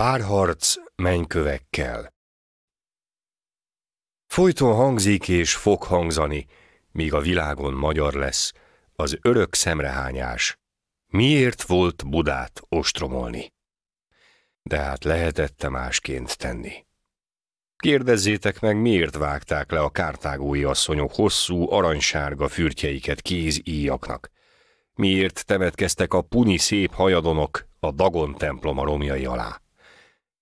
Párharc mennykövekkel Folyton hangzik és fog hangzani, míg a világon magyar lesz, az örök szemrehányás. Miért volt Budát ostromolni? De hát lehetette másként tenni. Kérdezzétek meg, miért vágták le a kártágói asszonyok hosszú, aranysárga fürtjeiket íjaknak? Miért temetkeztek a puni szép hajadonok a Dagon a romjai alá?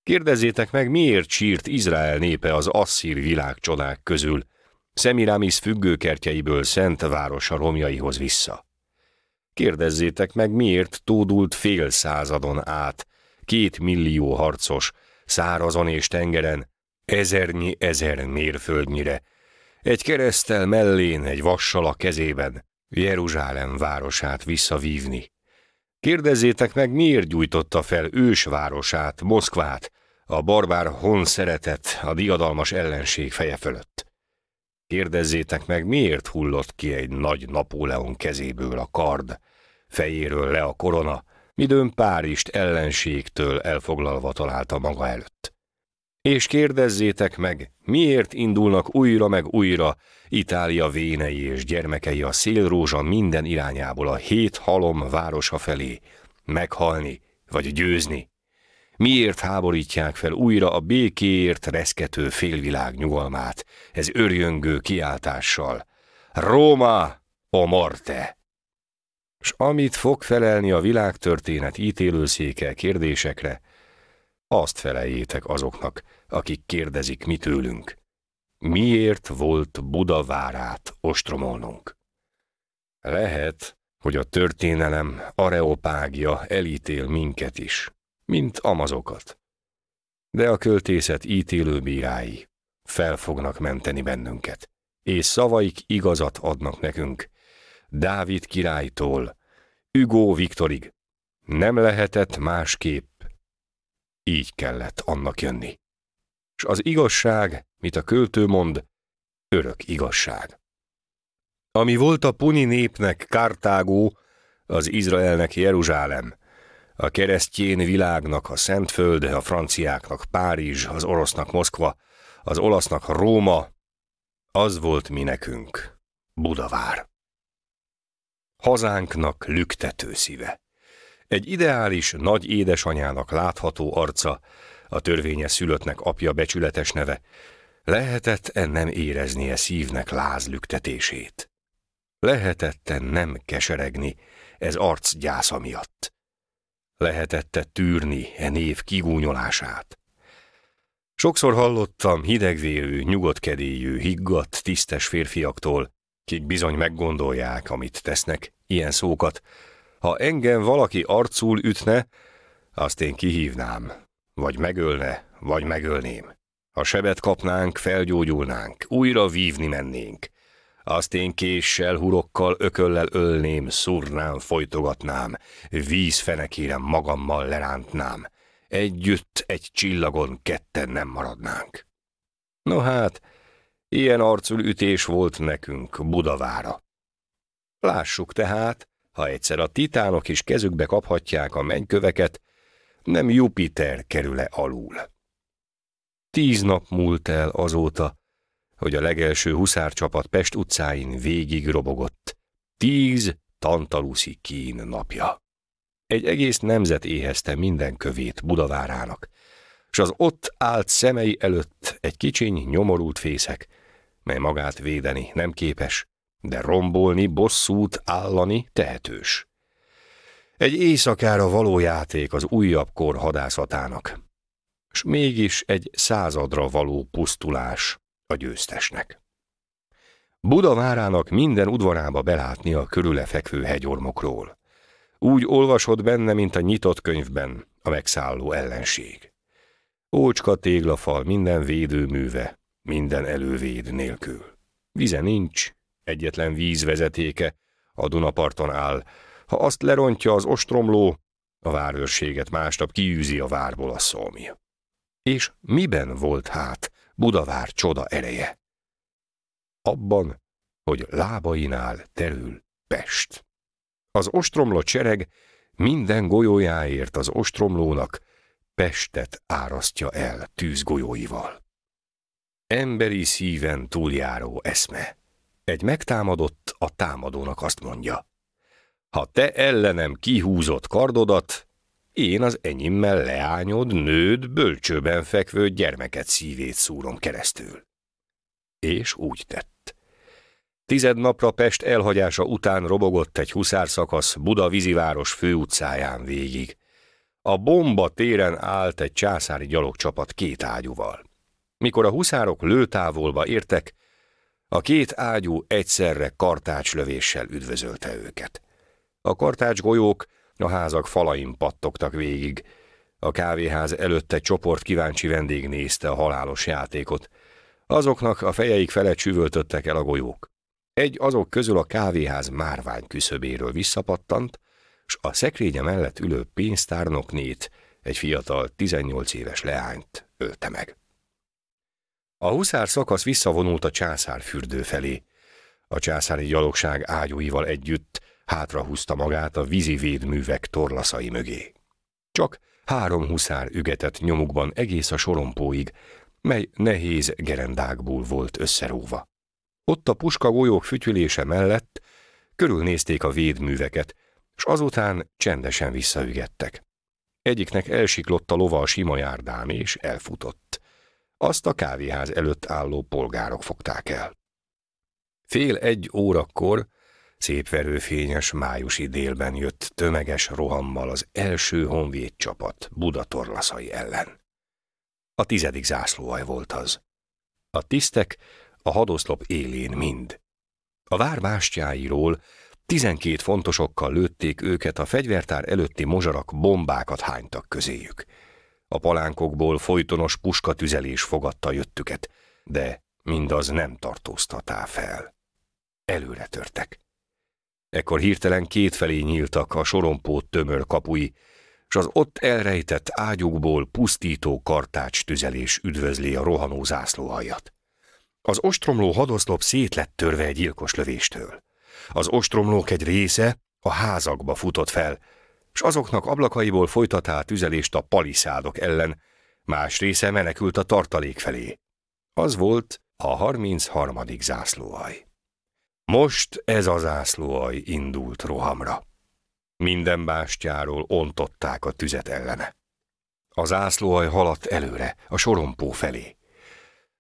Kérdezzétek meg, miért sírt Izrael népe az asszír világcsodák közül, Szemiramis függőkertjeiből szent városa romjaihoz vissza. Kérdezzétek meg, miért tódult fél századon át, két millió harcos, szárazon és tengeren, ezernyi ezer mérföldnyire, egy keresztel mellén, egy vassal a kezében, Jeruzsálem városát visszavívni. Kérdezzétek meg, miért gyújtotta fel ősvárosát, Moszkvát, a barbár hon szeretett a diadalmas ellenség feje fölött. Kérdezzétek meg, miért hullott ki egy nagy Napóleon kezéből a kard, fejéről le a korona, midőn Párist ellenségtől elfoglalva találta maga előtt. És kérdezzétek meg, miért indulnak újra meg újra Itália vénei és gyermekei a szélrózsa minden irányából a hét halom városa felé, meghalni vagy győzni? Miért háborítják fel újra a békéért reszkető félvilág nyugalmát, ez örjöngő kiáltással? Róma, o morte! S amit fog felelni a világtörténet ítélőszéke kérdésekre, azt feleljétek azoknak, akik kérdezik mi tőlünk. Miért volt Budavárát ostromolnunk? Lehet, hogy a történelem areopágja elítél minket is mint amazokat. De a költészet ítélő bírái fel fognak menteni bennünket, és szavaik igazat adnak nekünk. Dávid királytól, Ügó Viktorig. Nem lehetett másképp. Így kellett annak jönni. És az igazság, mit a költő mond, örök igazság. Ami volt a puni népnek Kartágó, az Izraelnek Jeruzsálem, a keresztjén világnak a Szentföld, a franciáknak Párizs, az orosznak Moszkva, az olasznak Róma, az volt mi nekünk, Budavár. Hazánknak lüktető szíve. Egy ideális nagy édesanyának látható arca, a törvényes szülöttnek apja becsületes neve, lehetett -e nem éreznie szívnek láz lüktetését. Lehetett -e nem keseregni ez gyásza miatt lehetette tűrni e név kigúnyolását. Sokszor hallottam hidegvérű, nyugodtkedélyű, higgadt, tisztes férfiaktól, kik bizony meggondolják, amit tesznek, ilyen szókat. Ha engem valaki arcul ütne, azt én kihívnám, vagy megölne, vagy megölném. Ha sebet kapnánk, felgyógyulnánk, újra vívni mennénk. Azt én késsel, hurokkal, ököllel ölném, szúrnám, folytogatnám, vízfenekére magammal lerántnám. Együtt egy csillagon ketten nem maradnánk. No hát, ilyen arcul ütés volt nekünk Budavára. Lássuk tehát, ha egyszer a titánok is kezükbe kaphatják a mennyköveket, nem Jupiter kerül-e alul. Tíz nap múlt el azóta, hogy a legelső huszárcsapat Pest utcáin végig robogott. Tíz tantaluszi kín napja. Egy egész nemzet éhezte minden kövét Budavárának, és az ott állt szemei előtt egy kicsiny, nyomorult fészek, mely magát védeni nem képes, de rombolni, bosszút állani tehetős. Egy éjszakára való játék az újabb kor hadászatának, s mégis egy századra való pusztulás a győztesnek. várának minden udvarába belátni a fekvő hegyormokról. Úgy olvasod benne, mint a nyitott könyvben, a megszálló ellenség. Ócska téglafal minden védőműve, minden elővéd nélkül. Vize nincs, egyetlen vízvezetéke, a Dunaparton áll. Ha azt lerontja az ostromló, a várőrséget másnap kiűzi a várból a szolmia. És miben volt hát Budavár csoda ereje. Abban, hogy lábainál terül Pest. Az ostromló csereg minden golyójáért az ostromlónak Pestet árasztja el tűzgolyóival. Emberi szíven túljáró eszme. Egy megtámadott a támadónak azt mondja. Ha te ellenem kihúzott kardodat, én az enyimmel leányod, nőd, bölcsőben fekvő gyermeket szívét szúrom keresztül. És úgy tett. Tized napra Pest elhagyása után robogott egy huszárszakasz Buda víziváros főutcáján végig. A bomba téren állt egy császári gyalogcsapat két ágyúval. Mikor a huszárok lőtávolba értek, a két ágyú egyszerre lövéssel üdvözölte őket. A kartács golyók a házak falain pattogtak végig. A kávéház előtt egy csoport kíváncsi vendég nézte a halálos játékot. Azoknak a fejeik felett csüvöltöttek el a golyók. Egy azok közül a kávéház márvány küszöbéről visszapattant, s a szekrénye mellett ülő pénztárnoknét, egy fiatal, 18 éves leányt ölte meg. A huszár szakasz visszavonult a császár fürdő felé. A császári gyalogság ágyúival együtt hátrahúzta magát a vízivédművek torlaszai mögé. Csak három huszár ügetett nyomukban egész a sorompóig, mely nehéz gerendákból volt összeróva. Ott a puska golyók fütyülése mellett körülnézték a védműveket, s azután csendesen visszaügettek. Egyiknek elsiklott a lova a sima járdán, és elfutott. Azt a kávéház előtt álló polgárok fogták el. Fél egy órakor Szép verőfényes májusi délben jött tömeges rohammal az első honvéd csapat Budatorlaszai ellen. A tizedik zászlóaj volt az. A tisztek a hadoszlop élén mind. A vár bástyáiról tizenkét fontosokkal lőtték őket, a fegyvertár előtti mozsarak bombákat hánytak közéjük. A palánkokból folytonos puskatüzelés fogadta jöttüket, de mindaz nem tartóztatá fel. Előre törtek. Ekkor hirtelen kétfelé nyíltak a sorompó tömör kapui, s az ott elrejtett ágyukból pusztító kartács tüzelés üdvözli a rohanó zászlóaljat. Az ostromló hadoszlop szét lett törve egy gyilkos lövéstől. Az ostromlók egy része a házakba futott fel, s azoknak ablakaiból folytatá tüzelést a paliszádok ellen, más része menekült a tartalék felé. Az volt a 33. zászlóaj. Most ez az ászlóaj indult rohamra. Minden bástyáról ontották a tüzet ellene. Az ászlóaj haladt előre, a sorompó felé.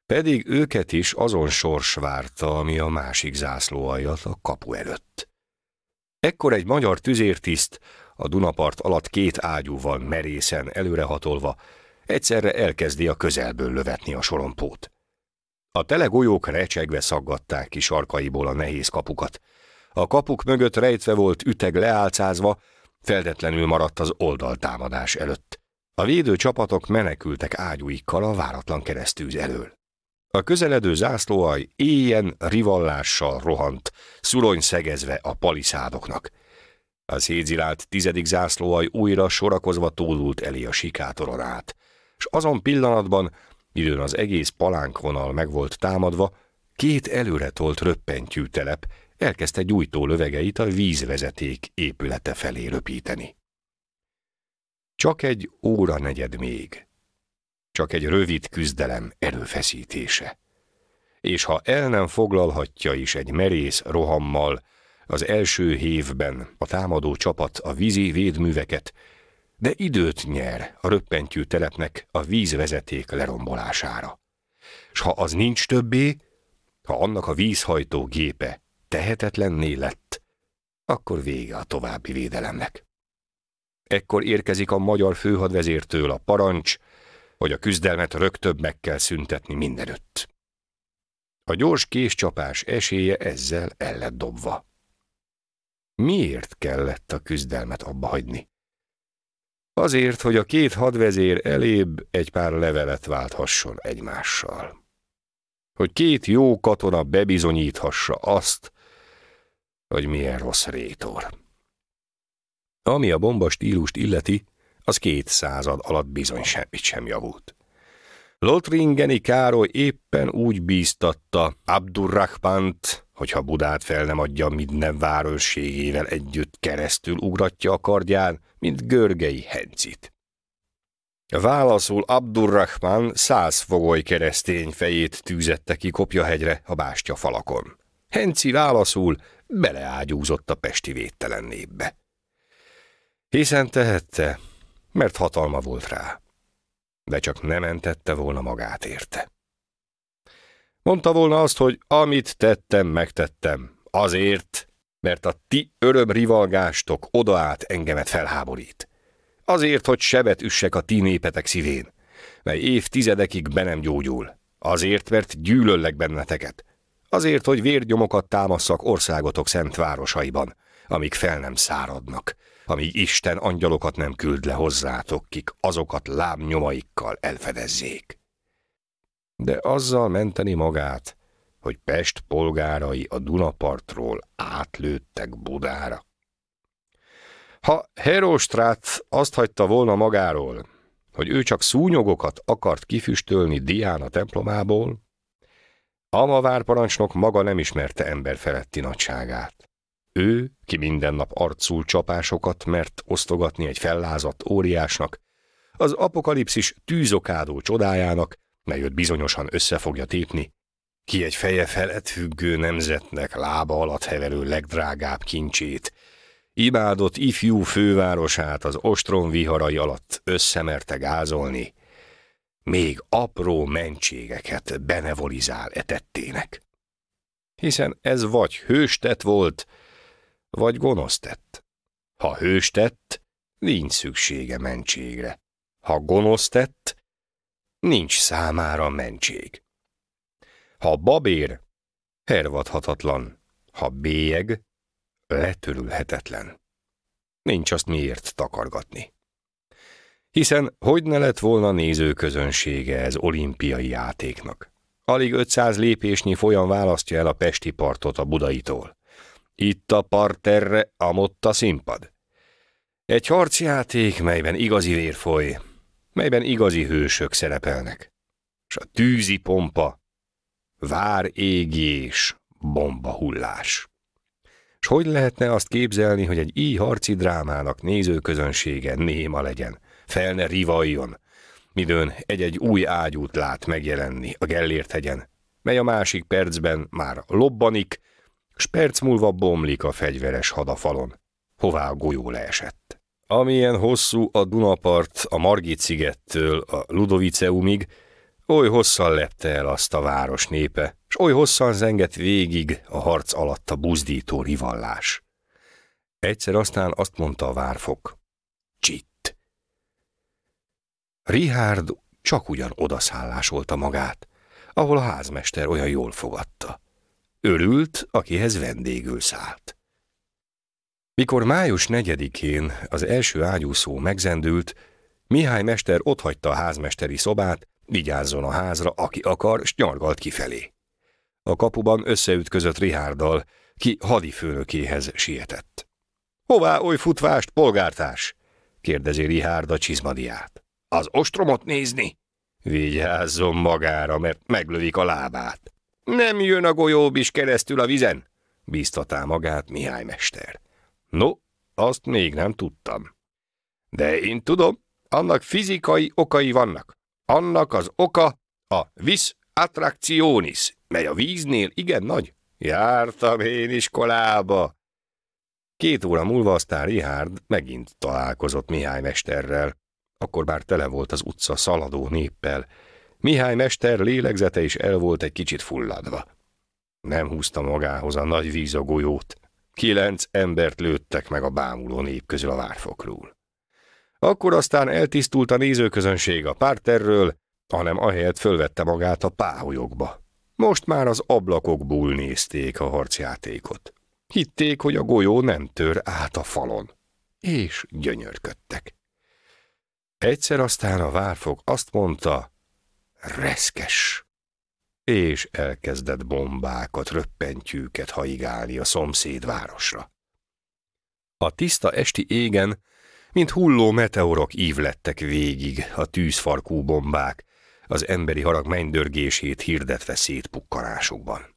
Pedig őket is azon sors várta, ami a másik zászlóajat a kapu előtt. Ekkor egy magyar tüzértiszt, a Dunapart alatt két ágyúval merészen előrehatolva, egyszerre elkezdi a közelből lövetni a sorompót. A telegolyók recsegve szaggatták ki sarkaiból a nehéz kapukat. A kapuk mögött rejtve volt üteg leálcázva, feldetlenül maradt az oldaltámadás előtt. A védő csapatok menekültek ágyúikkal a váratlan keresztűz elől. A közeledő zászlóaj éjjen rivallással rohant, szurony szegezve a paliszádoknak. A szédzilált tizedik zászlóaj újra sorakozva tódult elé a sikátoron át, s azon pillanatban időn az egész palánkvonal meg volt támadva, két előre tolt röppentyű telep elkezdte gyújtó lövegeit a vízvezeték épülete felé röpíteni. Csak egy óra negyed még. Csak egy rövid küzdelem erőfeszítése. És ha el nem foglalhatja is egy merész rohammal, az első hévben a támadó csapat a vízi védműveket de időt nyer a röppentyű telepnek a vízvezeték lerombolására. S ha az nincs többé, ha annak a vízhajtó gépe tehetetlenné lett, akkor vége a további védelemnek. Ekkor érkezik a magyar főhadvezértől a parancs, hogy a küzdelmet rögtöbb meg kell szüntetni mindenütt. A gyors késcsapás esélye ezzel el lett dobva. Miért kellett a küzdelmet abba hagyni? azért, hogy a két hadvezér elébb egy pár levelet válthasson egymással. Hogy két jó katona bebizonyíthassa azt, hogy milyen rossz rétor. Ami a bomba stílust illeti, az két század alatt bizony semmit sem javult. Lotringeni Károly éppen úgy bíztatta hogy hogyha Budát fel nem adja minden városségével együtt keresztül ugratja a kardján, mint Görgei Hencit. Válaszul Abdurrahman száz fogoly keresztény fejét tűzette ki Kopjahegyre a bástya falakon. Henci válaszul beleágyúzott a pesti védtelen népbe. Hiszen tehette, mert hatalma volt rá, de csak nem mentette volna magát érte. Mondta volna azt, hogy amit tettem, megtettem, azért, mert a ti öröm rivalgástok odaát engemet felháborít. Azért, hogy sebet üssek a ti népetek szívén, mely évtizedekig be nem gyógyul. Azért, mert gyűlöllek benneteket. Azért, hogy vérgyomokat támaszak országotok szent városaiban, amíg fel nem száradnak, amíg Isten angyalokat nem küld le hozzátok, kik azokat lábnyomaikkal elfedezzék. De azzal menteni magát, hogy Pest polgárai a Dunapartról átlőttek Budára. Ha Herostrát azt hagyta volna magáról, hogy ő csak szúnyogokat akart kifüstölni Dián a templomából, Ama várparancsnok maga nem ismerte feletti nagyságát. Ő, ki minden nap arcul csapásokat mert osztogatni egy fellázadt óriásnak, az apokalipszis tűzokádó csodájának, mely őt bizonyosan össze fogja tépni, ki egy feje felett függő nemzetnek lába alatt heverő legdrágább kincsét, imádott ifjú fővárosát az ostrom viharai alatt összemerte gázolni, még apró mentségeket benevolizál etettének. Hiszen ez vagy hőstett volt, vagy gonosztett. Ha hőstett, nincs szüksége mentségre. Ha gonosztett, nincs számára mentség. Ha babér, hervadhatatlan, ha bélyeg, letörülhetetlen. Nincs azt miért takargatni. Hiszen hogy ne lett volna nézőközönsége ez olimpiai játéknak? Alig 500 lépésnyi folyam választja el a Pesti partot a Budaitól. Itt a parterre, amott a színpad. Egy harcjáték, melyben igazi vér foly, melyben igazi hősök szerepelnek. És a tűzi pompa Vár égés, bombahullás. S hogy lehetne azt képzelni, hogy egy így harci drámának nézőközönsége néma legyen, fel ne rivaljon, midőn egy-egy új ágyút lát megjelenni a Gellért hegyen, mely a másik percben már lobbanik, s perc múlva bomlik a fegyveres hadafalon, hová a golyó leesett. Amilyen hosszú a Dunapart a Margit szigettől a Ludoviceumig, Oly hosszan lepte el azt a város népe, s oly hosszan zengett végig a harc alatt a buzdító rivallás. Egyszer aztán azt mondta a várfok. Csitt. Richard csak ugyan odaszállásolta magát, ahol a házmester olyan jól fogadta. Örült, akihez vendégül szállt. Mikor május negyedikén az első ágyúszó megzendült, Mihály mester otthagyta a házmesteri szobát, Vigyázzon a házra, aki akar, s nyargalt kifelé. A kapuban összeütközött Rihárdal, ki hadifőnökéhez sietett. – Hová oly futvást, polgártárs? – kérdezi Rihárd a csizmadiát. – Az ostromot nézni? – Vigyázzon magára, mert meglövik a lábát. – Nem jön a golyóbb is keresztül a vizen? – bíztatá magát Mihály mester. – No, azt még nem tudtam. – De én tudom, annak fizikai okai vannak. Annak az oka a vis attractionis, mely a víznél igen nagy. Jártam én iskolába. Két óra múlva aztán Richard megint találkozott Mihály mesterrel. Akkor már tele volt az utca szaladó néppel. Mihály mester lélegzete is el volt egy kicsit fulladva. Nem húzta magához a nagy vízagolyót. Kilenc embert lőttek meg a bámuló nép közül a várfokról. Akkor aztán eltisztult a nézőközönség a párterről, hanem ahelyett fölvette magát a páholyokba. Most már az ablakokból nézték a harcjátékot. Hitték, hogy a golyó nem tör át a falon. És gyönyörködtek. Egyszer aztán a várfog azt mondta, reszkes, és elkezdett bombákat, röppentyűket haigálni a szomszéd városra. A tiszta esti égen mint hulló meteorok ívlettek végig a tűzfarkú bombák, az emberi harag mennydörgését hirdetve szétpukkanásukban.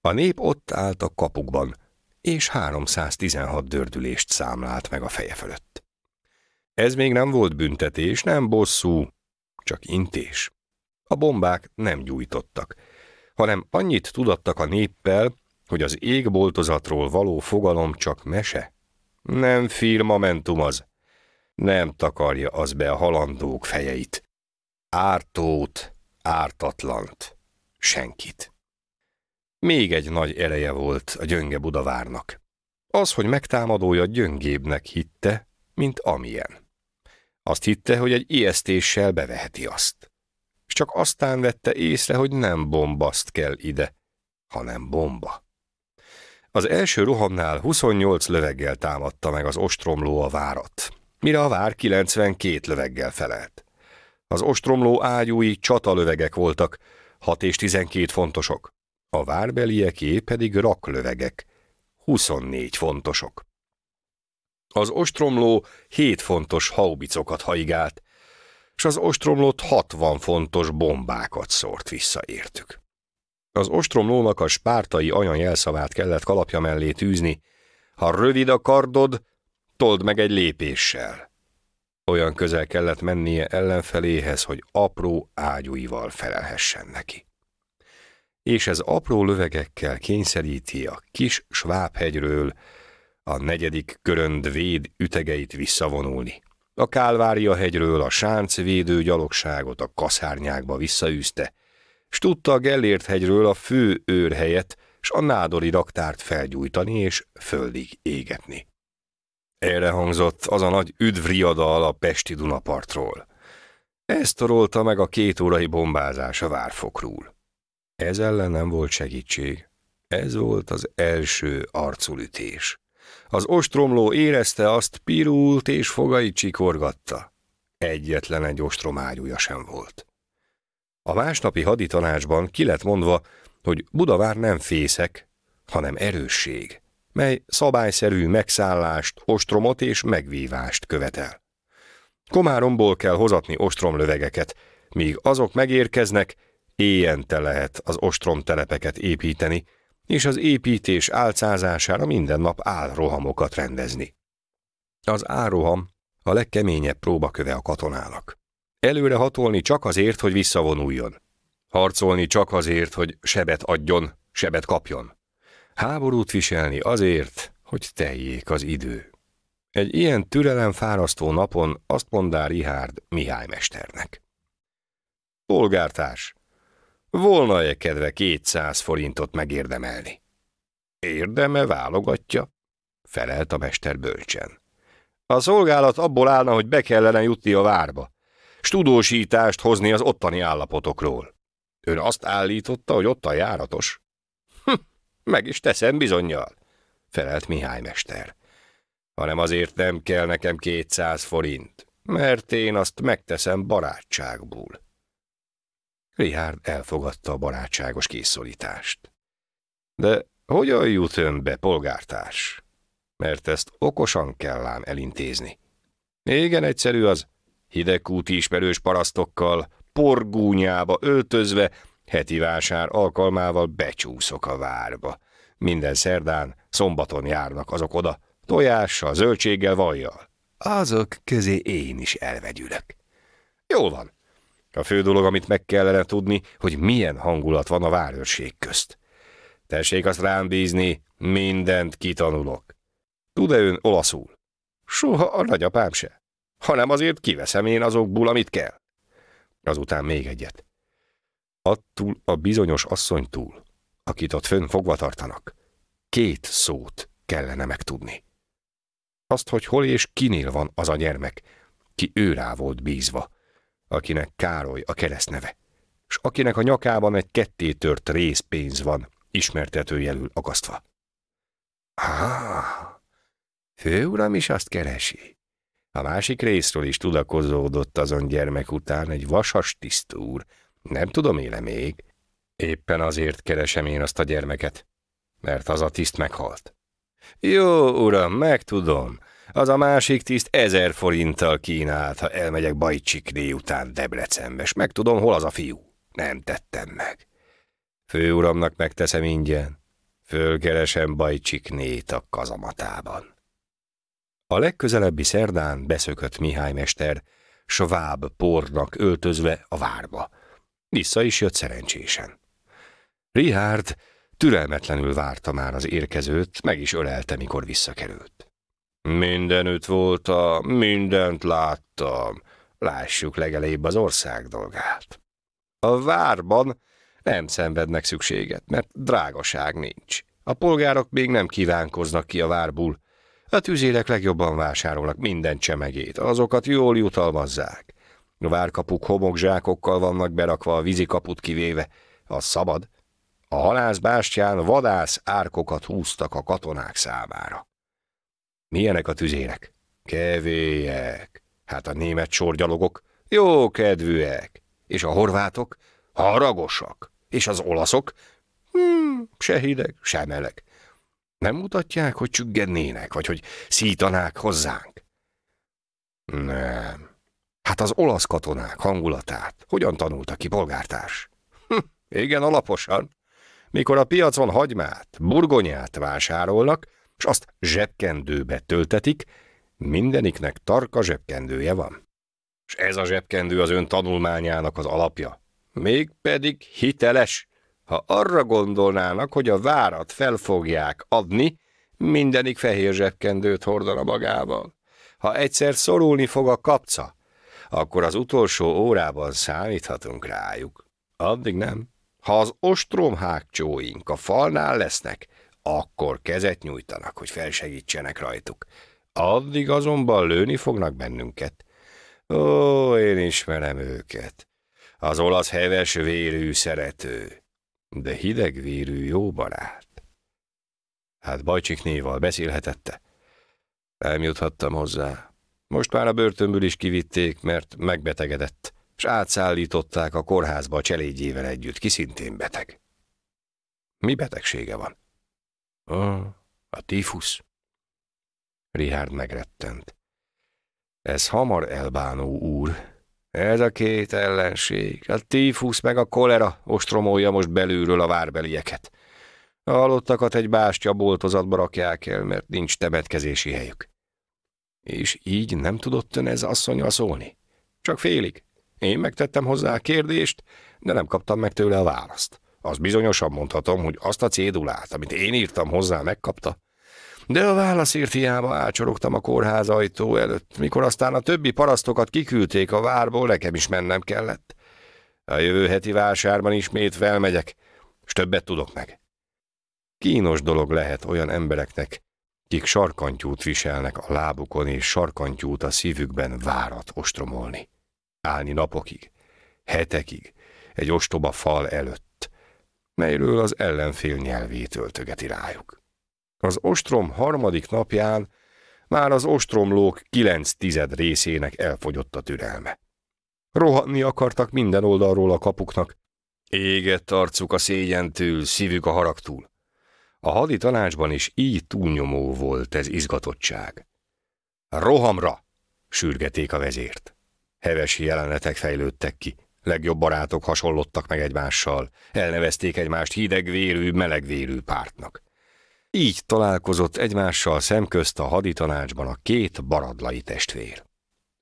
A nép ott állt a kapukban, és 316 dördülést számlált meg a feje fölött. Ez még nem volt büntetés, nem bosszú, csak intés. A bombák nem gyújtottak, hanem annyit tudattak a néppel, hogy az égboltozatról való fogalom csak mese, nem filmamentum az. Nem takarja az be a halandók fejeit. Ártót, ártatlant, senkit. Még egy nagy ereje volt a gyönge Budavárnak. Az, hogy megtámadója gyöngébbnek hitte, mint amilyen. Azt hitte, hogy egy ijesztéssel beveheti azt. És csak aztán vette észre, hogy nem bombaszt kell ide, hanem bomba. Az első rohamnál 28 löveggel támadta meg az ostromló a várat, mire a vár 92 löveggel felelt. Az ostromló ágyúi lövegek voltak, 6 és 12 fontosok, a várbelieké pedig raklövegek, 24 fontosok. Az ostromló 7 fontos haubicokat haigált, és az ostromlót 60 fontos bombákat szórt visszaértük. Az ostromlónak a spártai anyajelszavát kellett kalapja mellé tűzni. Ha rövid a kardod, told meg egy lépéssel. Olyan közel kellett mennie ellenfeléhez, hogy apró ágyúival felelhessen neki. És ez apró lövegekkel kényszeríti a kis svábhegyről a negyedik körönd véd ütegeit visszavonulni. A Kálvária hegyről a védő gyalogságot a kaszárnyákba visszaűzte, Stutta a Gellért hegyről a fő őrhelyet s a nádori raktárt felgyújtani és földig égetni. Erre hangzott az a nagy üdvriadal a Pesti Dunapartról. Ezt torolta meg a két órai bombázás a várfokról. Ez ellen nem volt segítség. Ez volt az első arculütés. Az ostromló érezte azt, pirult és fogai csikorgatta. Egyetlen egy ostromágyúja sem volt. A másnapi haditanácsban ki lett mondva, hogy Budavár nem fészek, hanem erősség, mely szabályszerű megszállást, ostromot és megvívást követel. Komáromból kell hozatni ostromlövegeket, míg azok megérkeznek, éjente lehet az ostromtelepeket építeni, és az építés álcázására minden nap álrohamokat rendezni. Az ároham a legkeményebb próbaköve a katonának. Előre hatolni csak azért, hogy visszavonuljon. Harcolni csak azért, hogy sebet adjon, sebet kapjon. Háborút viselni azért, hogy teljék az idő. Egy ilyen fárasztó napon azt mondá Rihárd Mihály mesternek. Polgártárs, volna-e kedve 200 forintot megérdemelni? Érdeme válogatja, felelt a mester bölcsen. A szolgálat abból állna, hogy be kellene jutni a várba s tudósítást hozni az ottani állapotokról. Ön azt állította, hogy ott a járatos? Hm, meg is teszem bizonyal, felelt Mihály mester. Hanem azért nem kell nekem kétszáz forint, mert én azt megteszem barátságból. Richard elfogadta a barátságos készolítást. De hogyan jut ön be, polgártárs? Mert ezt okosan kell lám elintézni. Igen egyszerű az, hidegkúti ismerős parasztokkal, porgúnyába öltözve, heti vásár alkalmával becsúszok a várba. Minden szerdán, szombaton járnak azok oda, tojással, zöldséggel, vajjal. Azok közé én is elvegyülök. Jól van. A fő dolog, amit meg kellene tudni, hogy milyen hangulat van a várőrség közt. Tessék azt rám bízni, mindent kitanulok. Tud-e ön olaszul? Soha a nagyapám se hanem azért kiveszem én azokból, amit kell. Azután még egyet. Attól a bizonyos túl, akit ott fönn fogva tartanak, két szót kellene megtudni. Azt, hogy hol és kinél van az a gyermek, ki őrá volt bízva, akinek Károly a keresztneve, és akinek a nyakában egy ketté tört részpénz van, ismertetőjelül akasztva. Á, főuram is azt keresi. A másik részről is tudakozódott azon gyermek után egy vasas tisztúr. Nem tudom, éle még. Éppen azért keresem én azt a gyermeket, mert az a tiszt meghalt. Jó, uram, megtudom. Az a másik tiszt ezer forinttal kínált, ha elmegyek Bajcsikné után Debrecenbe, és megtudom, hol az a fiú. Nem tettem meg. Főuramnak megteszem ingyen. Fölkeresem Bajcsiknét a kazamatában. A legközelebbi szerdán beszökött Mihály mester, sváb pornak öltözve a várba. Vissza is jött szerencsésen. Richard türelmetlenül várta már az érkezőt, meg is ölelte, mikor visszakerült. Mindenütt voltam, mindent láttam. Lássuk legelébb az ország dolgát. A várban nem szenvednek szükséget, mert drágaság nincs. A polgárok még nem kívánkoznak ki a várból, a tüzérek legjobban vásárolnak minden csemegét, azokat jól jutalmazzák. A várkapuk homokzsákokkal vannak berakva, a vízikaput kivéve. Az szabad. A halász bástyán vadász árkokat húztak a katonák számára. Milyenek a tüzérek? Kevélyek. Hát a német sorgyalogok jó kedvűek. És a horvátok haragosak. És az olaszok? Hmm, se hideg, se meleg. Nem mutatják, hogy csüggednének, vagy hogy szítanák hozzánk? Nem. Hát az olasz katonák hangulatát hogyan tanulta ki polgártárs? Hm, igen, alaposan. Mikor a piacon hagymát, burgonyát vásárolnak, és azt zsebkendőbe töltetik, mindeniknek tarka zsebkendője van. És ez a zsebkendő az ön tanulmányának az alapja. Mégpedig hiteles ha arra gondolnának, hogy a várat fel fogják adni, mindenik fehér zsebkendőt hordana magával. Ha egyszer szorulni fog a kapca, akkor az utolsó órában számíthatunk rájuk. Addig nem. Ha az ostromhágcsóink a falnál lesznek, akkor kezet nyújtanak, hogy felsegítsenek rajtuk. Addig azonban lőni fognak bennünket. Ó, én ismerem őket. Az olasz heves vérű szerető de hidegvérű jó barát. Hát néval beszélhetette. Nem juthattam hozzá. Most már a börtönből is kivitték, mert megbetegedett, és átszállították a kórházba a cselédjével együtt, ki szintén beteg. Mi betegsége van? A, a tífusz. Richard megrettent. Ez hamar elbánó úr, ez a két ellenség, a tífusz meg a kolera ostromolja most belülről a várbelieket. A halottakat egy bástya boltozatba rakják el, mert nincs temetkezési helyük. És így nem tudott ön ez asszonya szólni? Csak félig. Én megtettem hozzá a kérdést, de nem kaptam meg tőle a választ. Azt bizonyosan mondhatom, hogy azt a cédulát, amit én írtam hozzá, megkapta. De a válaszért hiába ácsorogtam a kórház ajtó előtt, mikor aztán a többi parasztokat kiküldték a várból, nekem is mennem kellett. A jövő heti vásárban ismét felmegyek, és többet tudok meg. Kínos dolog lehet olyan embereknek, kik sarkantyút viselnek a lábukon és sarkantyút a szívükben várat ostromolni. Állni napokig, hetekig, egy ostoba fal előtt, melyről az ellenfél nyelvét öltögeti rájuk. Az ostrom harmadik napján már az ostromlók kilenc tized részének elfogyott a türelme. Rohanni akartak minden oldalról a kapuknak. Égett arcuk a szégyentől, szívük a haragtól. A hadi tanácsban is így túlnyomó volt ez izgatottság. Rohamra! sürgeték a vezért. Heves jelenetek fejlődtek ki. Legjobb barátok hasonlottak meg egymással, elnevezték egymást hidegvérű, melegvérű pártnak. Így találkozott egymással szemközt a haditanácsban a két baradlai testvér.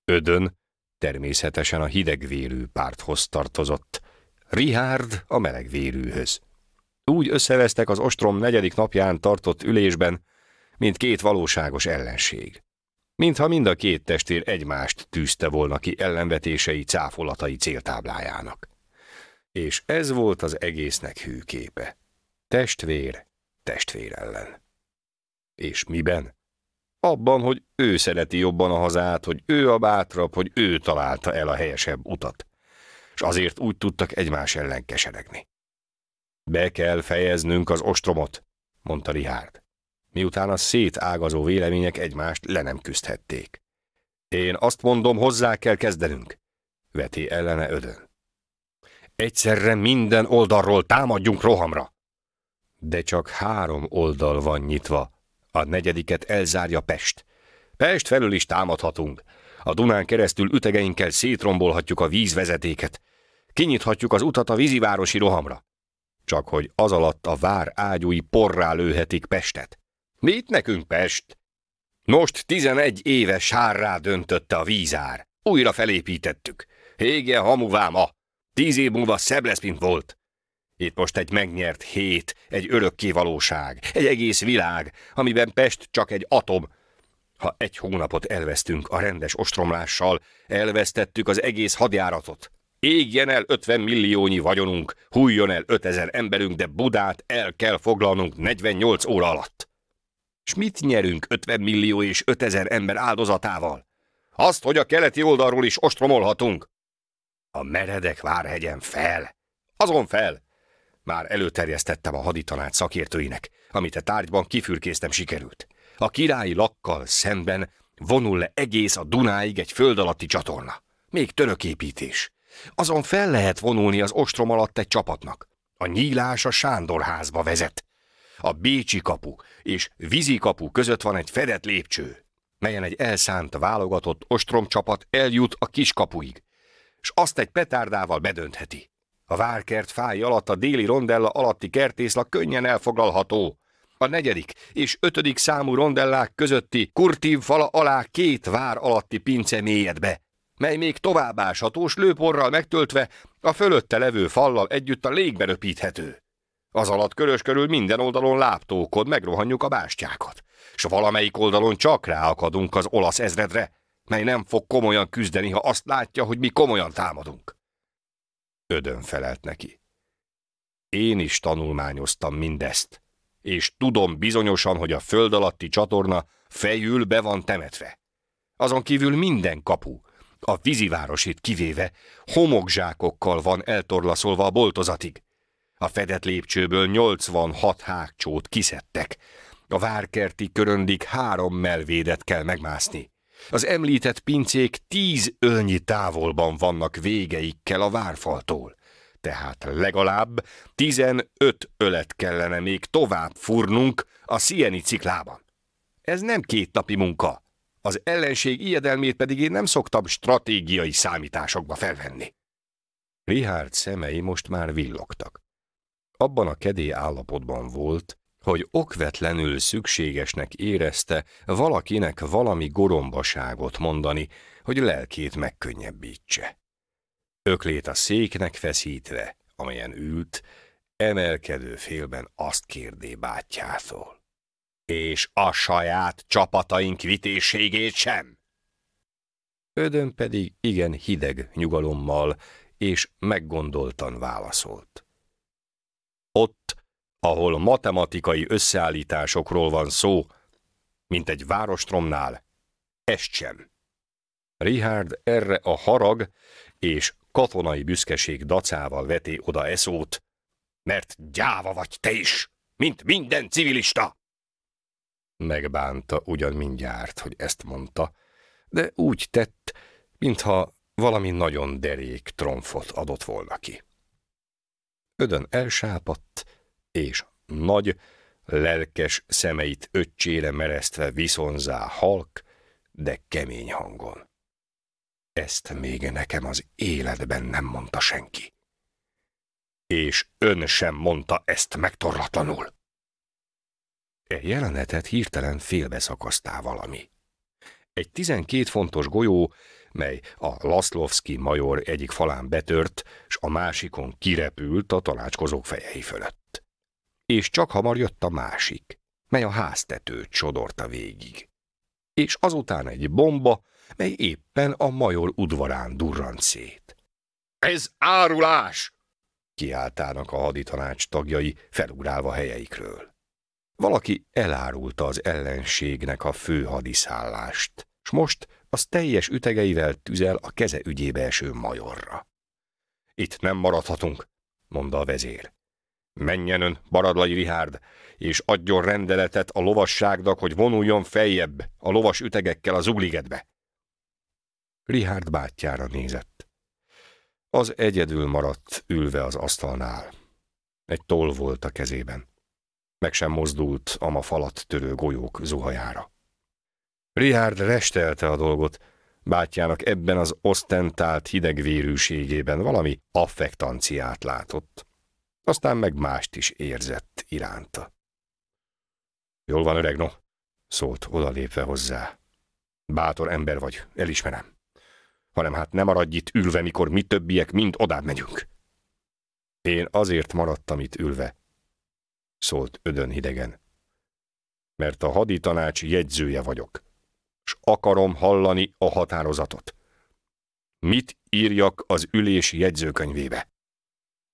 Ödön természetesen a hidegvérű párthoz tartozott, Richard a melegvérűhöz. Úgy összevesztek az ostrom negyedik napján tartott ülésben, mint két valóságos ellenség. Mintha mind a két testvér egymást tűzte volna ki ellenvetései cáfolatai céltáblájának. És ez volt az egésznek hűképe. Testvér testvér ellen. És miben? Abban, hogy ő szereti jobban a hazát, hogy ő a bátrabb, hogy ő találta el a helyesebb utat. És azért úgy tudtak egymás ellen keseregni. Be kell fejeznünk az ostromot, mondta Richard. Miután a szétágazó vélemények egymást le nem küzdhették. Én azt mondom, hozzá kell kezdenünk, veti ellene ödön. Egyszerre minden oldalról támadjunk rohamra de csak három oldal van nyitva. A negyediket elzárja Pest. Pest felül is támadhatunk. A Dunán keresztül ütegeinkkel szétrombolhatjuk a vízvezetéket. Kinyithatjuk az utat a vízivárosi rohamra. Csak hogy az alatt a vár ágyúi porrá lőhetik Pestet. Mit nekünk Pest? Most tizenegy éves sárrá döntötte a vízár. Újra felépítettük. Hége hamuvá ma. Tíz év múlva szebb lesz, mint volt. Itt most egy megnyert hét, egy örökké valóság, egy egész világ, amiben Pest csak egy atom. Ha egy hónapot elvesztünk a rendes ostromlással, elvesztettük az egész hadjáratot. Égjen el 50 milliónyi vagyonunk, hújjon el 5000 emberünk, de Budát el kell foglalnunk 48 óra alatt. S mit nyerünk 50 millió és 5000 ember áldozatával? Azt, hogy a keleti oldalról is ostromolhatunk. A meredek várhegyen fel. Azon fel, már előterjesztettem a haditanát szakértőinek, amit a tárgyban kifürkésztem sikerült. A királyi lakkal szemben vonul le egész a Dunáig egy föld alatti csatorna. Még török építés. Azon fel lehet vonulni az ostrom alatt egy csapatnak. A nyílás a Sándorházba vezet. A Bécsi kapu és Vízi kapu között van egy fedett lépcső, melyen egy elszánt válogatott ostromcsapat eljut a kiskapuig, és azt egy petárdával bedöntheti. A várkert fáj alatt a déli rondella alatti kertészla könnyen elfoglalható. A negyedik és ötödik számú rondellák közötti kurtív fala alá két vár alatti pince mélyed be, mely még továbbáshatós lőporral megtöltve a fölötte levő fallal együtt a légbe röpíthető. Az alatt körös körül minden oldalon láptókod, megrohanjuk a bástyákat, és valamelyik oldalon csak ráakadunk az olasz ezredre, mely nem fog komolyan küzdeni, ha azt látja, hogy mi komolyan támadunk. Ödön felelt neki. Én is tanulmányoztam mindezt, és tudom bizonyosan, hogy a föld alatti csatorna fejül be van temetve. Azon kívül minden kapu, a vízivárosit kivéve, homokzsákokkal van eltorlaszolva a boltozatig. A fedett lépcsőből 86 hágcsót kiszedtek, a várkerti köröndig három melvédet kell megmászni. Az említett pincék tíz ölnyi távolban vannak végeikkel a várfaltól. Tehát legalább tizenöt ölet kellene még tovább furnunk a szieni ciklában. Ez nem két napi munka. Az ellenség ijedelmét pedig én nem szoktam stratégiai számításokba felvenni. Richard szemei most már villogtak. Abban a kedély állapotban volt, hogy okvetlenül szükségesnek érezte valakinek valami gorombaságot mondani, hogy lelkét megkönnyebbítse. Öklét a széknek feszítve, amelyen ült, emelkedő félben azt kérdé bátyjától. És a saját csapataink vitéségét sem? Ödön pedig igen hideg nyugalommal és meggondoltan válaszolt. Ott ahol matematikai összeállításokról van szó, mint egy várostromnál, ezt sem. Richard erre a harag és katonai büszkeség dacával veti oda eszót, mert gyáva vagy te is, mint minden civilista! Megbánta ugyan mindjárt, hogy ezt mondta, de úgy tett, mintha valami nagyon derék tromfot adott volna ki. Ödön elsápadt, és nagy, lelkes szemeit öccsére mereztve viszonzá halk, de kemény hangon. Ezt még nekem az életben nem mondta senki. És ön sem mondta ezt megtorlatlanul. E jelenetet hirtelen félbeszakasztá valami. Egy tizenkét fontos golyó, mely a Laszlovszki major egyik falán betört, s a másikon kirepült a talácskozók fejei fölött és csak hamar jött a másik, mely a háztetőt sodorta végig. És azután egy bomba, mely éppen a major udvarán durrant szét. Ez árulás! kiáltának a haditanács tagjai, felugrálva helyeikről. Valaki elárulta az ellenségnek a fő hadiszállást, s most az teljes ütegeivel tüzel a keze ügyébe eső majorra. Itt nem maradhatunk, mondta a vezér. Menjen ön, Baradlai Rihárd, és adjon rendeletet a lovasságnak, hogy vonuljon feljebb a lovas ütegekkel az ugligetbe. Rihárd bátyjára nézett. Az egyedül maradt ülve az asztalnál. Egy toll volt a kezében. Meg sem mozdult a ma falat törő golyók zuhajára. Rihárd restelte a dolgot, bátyjának ebben az osztentált hidegvérűségében valami affektanciát látott aztán meg mást is érzett iránta. Jól van, öreg, no, szólt odalépve hozzá. Bátor ember vagy, elismerem. Hanem hát nem maradj itt ülve, mikor mi többiek mind odább megyünk. Én azért maradtam itt ülve, szólt ödön hidegen. Mert a haditanács jegyzője vagyok, és akarom hallani a határozatot. Mit írjak az ülés jegyzőkönyvébe?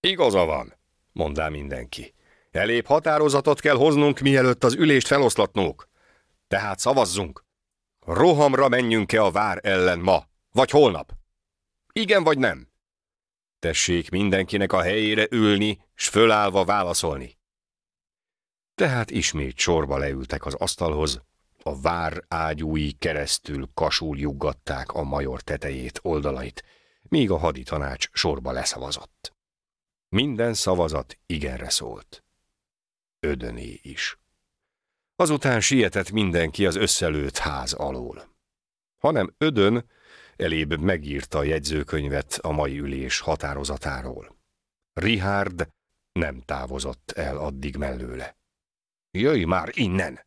Igaza van, mondá mindenki. Elébb határozatot kell hoznunk, mielőtt az ülést feloszlatnók. Tehát szavazzunk. Rohamra menjünk-e a vár ellen ma, vagy holnap? Igen vagy nem? Tessék mindenkinek a helyére ülni, s fölállva válaszolni. Tehát ismét sorba leültek az asztalhoz, a vár ágyúi keresztül kasul juggatták a major tetejét, oldalait, míg a haditanács sorba leszavazott. Minden szavazat igenre szólt. Ödöné is. Azután sietett mindenki az összelőtt ház alól. Hanem Ödön elébb megírta a jegyzőkönyvet a mai ülés határozatáról. Richard nem távozott el addig mellőle. Jöjj már innen!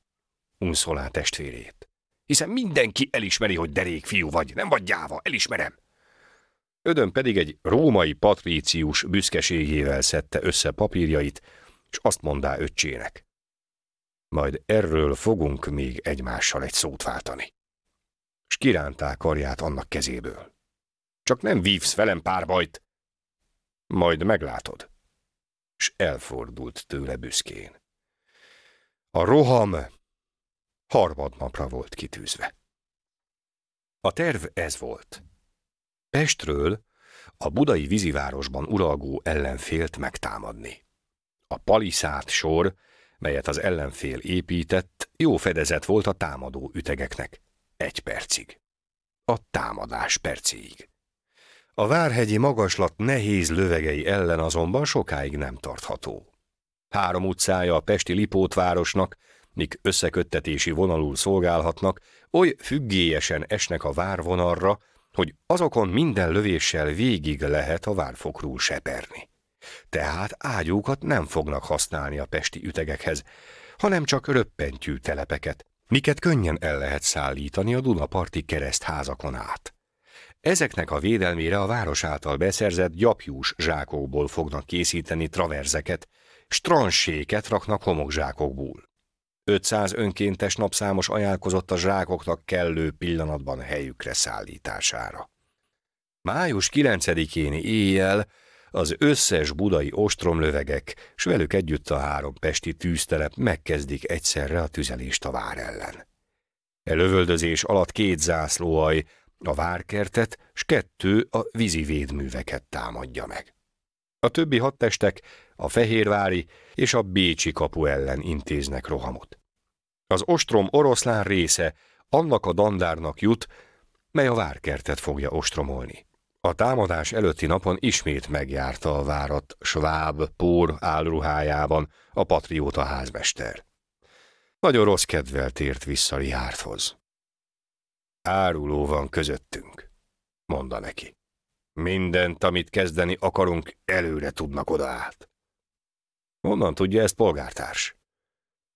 unszolá testvérét. Hiszen mindenki elismeri, hogy derék fiú vagy, nem vagy gyáva, elismerem. Ödön pedig egy római patrícius büszkeségével szedte össze papírjait, és azt mondá öccsének. Majd erről fogunk még egymással egy szót váltani. S kirántá karját annak kezéből. Csak nem vívsz velem párbajt! Majd meglátod. S elfordult tőle büszkén. A roham harmadnapra volt kitűzve. A terv ez volt. Pestről a budai vízivárosban uralgó ellenfélt megtámadni. A paliszát sor, melyet az ellenfél épített, jó fedezet volt a támadó ütegeknek. Egy percig. A támadás percig. A várhegyi magaslat nehéz lövegei ellen azonban sokáig nem tartható. Három utcája a pesti Lipótvárosnak, mik összeköttetési vonalul szolgálhatnak, oly függélyesen esnek a várvonarra hogy azokon minden lövéssel végig lehet a várfokról seperni. Tehát ágyúkat nem fognak használni a pesti ütegekhez, hanem csak röppentyű telepeket, miket könnyen el lehet szállítani a Dunaparti keresztházakon át. Ezeknek a védelmére a város által beszerzett gyapjús zsákokból fognak készíteni traverzeket, stranséket raknak homokzsákokból. 500 önkéntes napszámos ajánlkozott a zsákoknak kellő pillanatban helyükre szállítására. Május 9-én éjjel az összes budai ostromlövegek, s velük együtt a három pesti tűztelep megkezdik egyszerre a tüzelést a vár ellen. E lövöldözés alatt két zászlóaj, a várkertet, s kettő a vízi védműveket támadja meg. A többi hadtestek a Fehérvári és a Bécsi kapu ellen intéznek rohamot. Az ostrom oroszlán része annak a dandárnak jut, mely a várkertet fogja ostromolni. A támadás előtti napon ismét megjárta a várat Schwab pór álruhájában a patrióta házmester. Nagyon rossz kedvel tért vissza Rihárdhoz. Áruló van közöttünk, mondta neki. Mindent, amit kezdeni akarunk, előre tudnak oda át. Honnan tudja ezt polgártárs?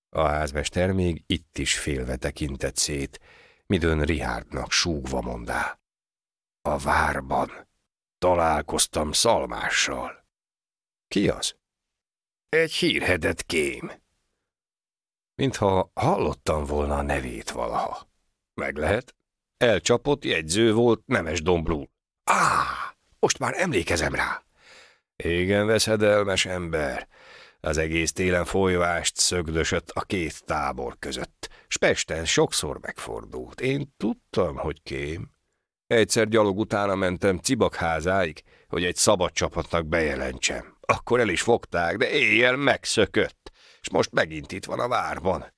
A házmester még itt is félve tekintett szét, midőn Rihárdnak súgva mondá. A várban találkoztam Szalmással. Ki az? Egy hírhedett kém. Mintha hallottam volna a nevét valaha. Meg lehet? Elcsapott jegyző volt Nemes Dombrul. Áh! Most már emlékezem rá. Igen, veszedelmes ember. Az egész télen folyvást szögdösött a két tábor között. Spesten sokszor megfordult. Én tudtam, hogy kém. Egyszer gyalog utána mentem Cibakházáig, hogy egy szabad csapatnak bejelentsem. Akkor el is fogták, de éjjel megszökött, és most megint itt van a várban.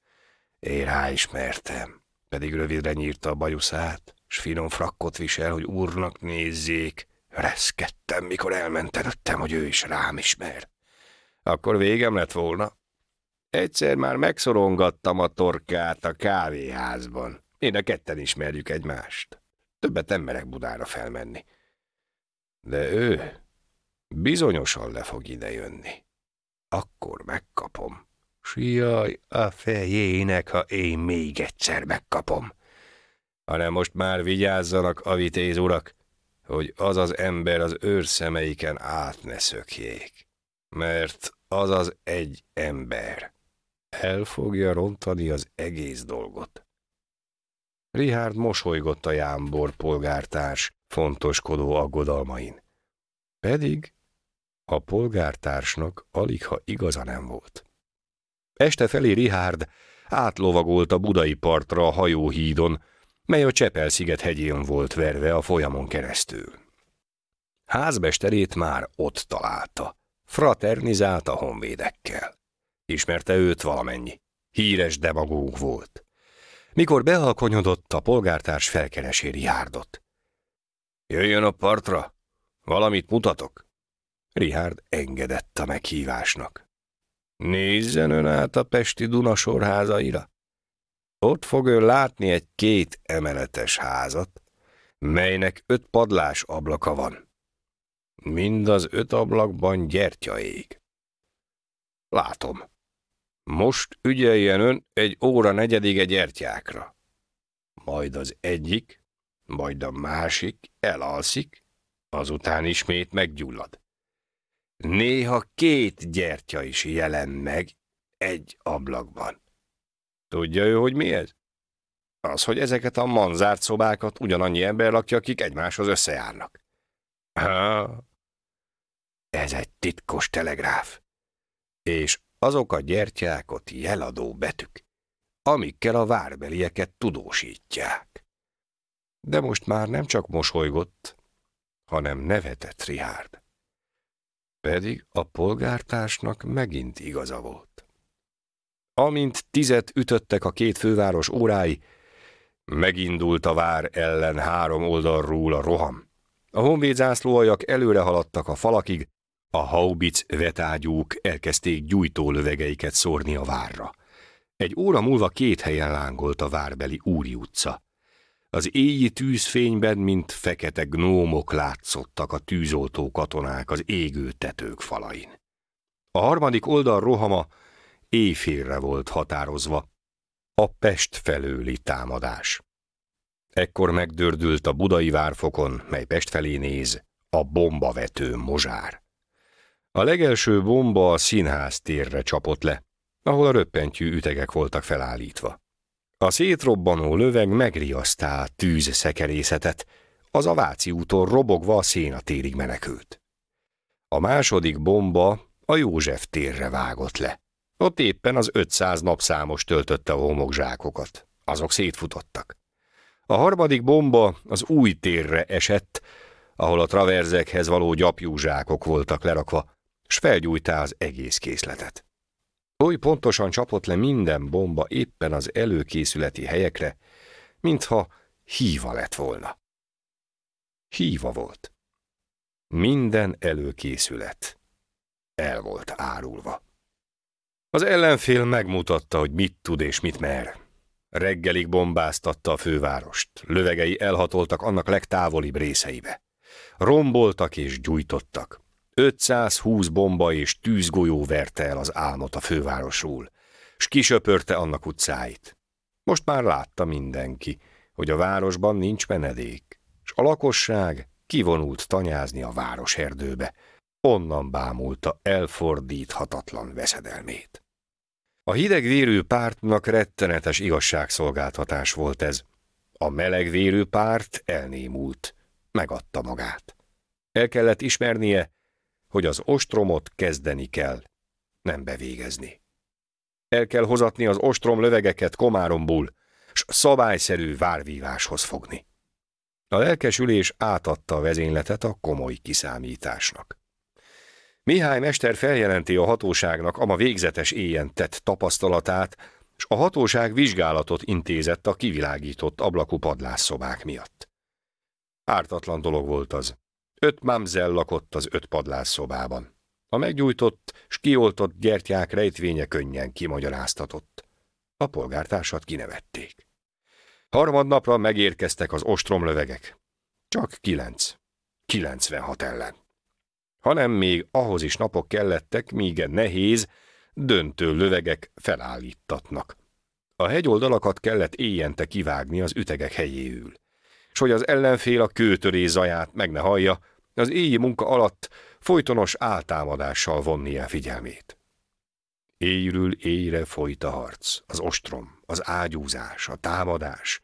Én ráismertem, pedig rövidre nyírta a bajuszát, s finom frakkot visel, hogy úrnak nézzék. Reszkedtem, mikor elmentettem, hogy ő is rám ismer. Akkor végem lett volna. Egyszer már megszorongattam a torkát a kávéházban. Én a ketten ismerjük egymást. Többet nem merek Budára felmenni. De ő bizonyosan le fog ide jönni. Akkor megkapom. Sijaj a fejének, ha én még egyszer megkapom. Hanem most már vigyázzanak avitéz urak hogy az az ember az őrszemeiken át ne szökjék, mert az az egy ember el fogja rontani az egész dolgot. Rihárd mosolygott a jámbor polgártárs fontoskodó aggodalmain. Pedig a polgártársnak alig ha igaza nem volt. Este felé Rihárd átlovagolt a budai partra a hajóhídon, mely a Csepel-sziget hegyén volt verve a folyamon keresztül. Házbesterét már ott találta. Fraternizált a honvédekkel. Ismerte őt valamennyi. Híres demagóg volt. Mikor bealkonyodott, a polgártárs felkeresi járdott. Jöjjön a partra! Valamit mutatok! Rihárd engedett a meghívásnak. Nézzen ön át a Pesti Dunasorházaira! Ott fog ő látni egy két emeletes házat, melynek öt padlás ablaka van. Mind az öt ablakban gyertya ég. Látom. Most ügyeljen ön egy óra negyedig gyertyákra. Majd az egyik, majd a másik elalszik, azután ismét meggyullad. Néha két gyertya is jelen meg egy ablakban. Tudja ő, hogy mi ez? Az, hogy ezeket a manzárt szobákat ugyanannyi ember lakja, akik egymáshoz összejárnak. Ha, ez egy titkos telegráf. És azok a gyertyákot jeladó betűk, amikkel a várbelieket tudósítják. De most már nem csak mosolygott, hanem nevetett Rihárd. Pedig a polgártársnak megint igaza volt. Amint tizet ütöttek a két főváros órái, megindult a vár ellen három oldalról a roham. A honvéd zászlóajak előre haladtak a falakig, a haubic vetágyúk elkezdték gyújtólövegeiket szórni a várra. Egy óra múlva két helyen lángolt a várbeli Úri utca. Az éjjé tűzfényben, mint fekete gnómok látszottak a tűzoltó katonák az égő tetők falain. A harmadik oldal rohama éjfélre volt határozva, a Pest felőli támadás. Ekkor megdördült a budai várfokon, mely Pest felé néz, a bombavető mozsár. A legelső bomba a színház térre csapott le, ahol a röppentyű ütegek voltak felállítva. A szétrobbanó löveg megriasztá a tűz szekerészetet, az aváci úton robogva a térig menekült. A második bomba a József térre vágott le. Ott éppen az 500 napszámos töltötte a homokzsákokat. Azok szétfutottak. A harmadik bomba az új térre esett, ahol a traverzekhez való gyapjúzsákok voltak lerakva, s felgyújtá az egész készletet. Oly pontosan csapott le minden bomba éppen az előkészületi helyekre, mintha híva lett volna. Híva volt. Minden előkészület el volt árulva. Az ellenfél megmutatta, hogy mit tud és mit mer. Reggelig bombáztatta a fővárost, lövegei elhatoltak annak legtávolibb részeibe. Romboltak és gyújtottak. 520 bomba és tűzgolyó verte el az álmot a fővárosról, s kisöpörte annak utcáit. Most már látta mindenki, hogy a városban nincs menedék, s a lakosság kivonult tanyázni a városerdőbe, onnan bámulta elfordíthatatlan veszedelmét. A hidegvérű pártnak rettenetes igazságszolgáltatás volt ez. A melegvérű párt elnémult, megadta magát. El kellett ismernie, hogy az ostromot kezdeni kell, nem bevégezni. El kell hozatni az ostrom lövegeket komáromból, s szabályszerű várvíváshoz fogni. A lelkesülés átadta a vezényletet a komoly kiszámításnak. Mihály mester feljelenti a hatóságnak ama végzetes éjjel tett tapasztalatát, és a hatóság vizsgálatot intézett a kivilágított ablakú padlásszobák miatt. Ártatlan dolog volt az. Öt mamzell lakott az öt padlásszobában. A meggyújtott, s kioltott gyertyák rejtvénye könnyen kimagyaráztatott. A polgártársat kinevették. Harmadnapra megérkeztek az ostromlövegek. Csak kilenc. Kilencvenhat ellen hanem még ahhoz is napok kellettek, míg egy nehéz, döntő lövegek felállítatnak. A hegyoldalakat kellett éjjente kivágni az ütegek helyéül. S hogy az ellenfél a kőtöré zaját meg ne hallja, az éjjé munka alatt folytonos áltámadással vonni el figyelmét. Éjről éjre folyt a harc, az ostrom, az ágyúzás, a támadás.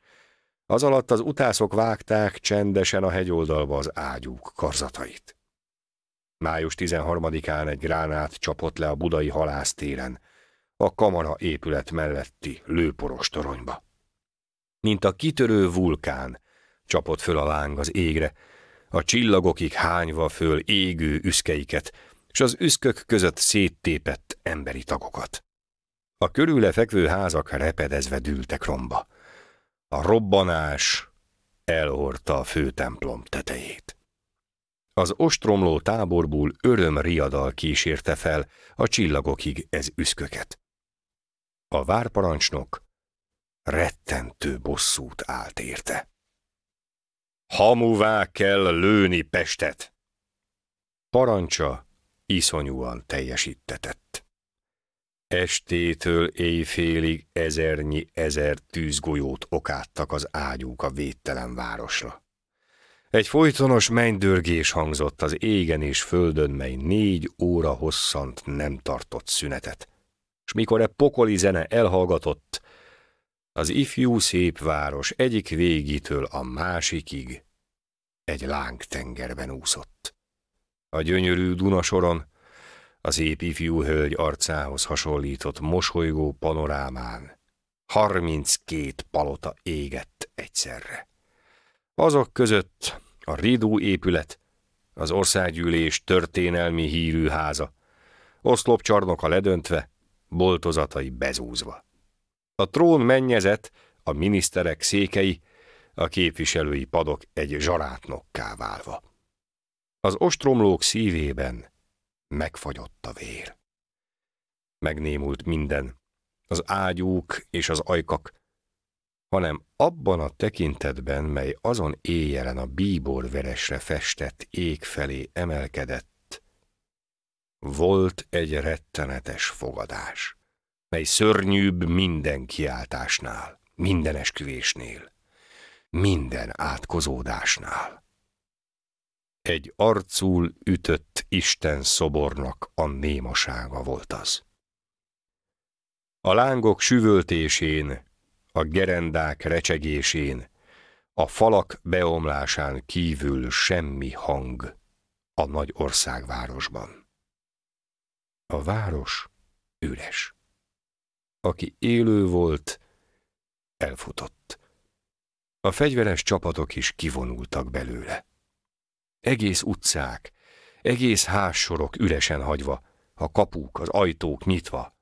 Az alatt az utászok vágták csendesen a hegyoldalba az ágyúk karzatait. Május 13-án egy gránát csapott le a budai halásztéren, a kamara épület melletti lőporos toronyba. Mint a kitörő vulkán, csapott föl a láng az égre, a csillagokig hányva föl égő üszkeiket, s az üszkök között széttépett emberi tagokat. A körüle fekvő házak repedezve dűltek romba. A robbanás elhordta a főtemplom tetejét. Az ostromló táborból öröm riadal kísérte fel, a csillagokig ez üszköket. A várparancsnok rettentő bosszút állt érte. Hamuvá kell lőni Pestet! Parancsa iszonyúan teljesítetett. Estétől éjfélig ezernyi ezer tűzgolyót okáttak az ágyúk a védtelen városra. Egy folytonos mennydörgés hangzott az égen és földön, mely négy óra hosszant nem tartott szünetet. S mikor e pokoli zene elhallgatott, az ifjú szép város egyik végitől a másikig egy lángtengerben úszott. A gyönyörű Dunasoron, az ép ifjú hölgy arcához hasonlított mosolygó panorámán harminckét palota égett egyszerre. Azok között a Ridó épület, az országgyűlés történelmi hírű háza, oszlopcsarnoka ledöntve, boltozatai bezúzva. A trón mennyezet, a miniszterek székei, a képviselői padok egy zsarátnokká válva. Az ostromlók szívében megfagyott a vér. Megnémult minden. Az ágyúk és az ajkak, hanem abban a tekintetben, mely azon éjjelen a bíborveresre festett ég felé emelkedett, volt egy rettenetes fogadás, mely szörnyűbb minden kiáltásnál, minden esküvésnél, minden átkozódásnál. Egy arcul ütött Isten szobornak a némasága volt az. A lángok süvöltésén a gerendák recsegésén, a falak beomlásán kívül semmi hang a nagy országvárosban. A város üres. Aki élő volt, elfutott. A fegyveres csapatok is kivonultak belőle. Egész utcák, egész házsorok üresen hagyva, a kapuk, az ajtók nyitva.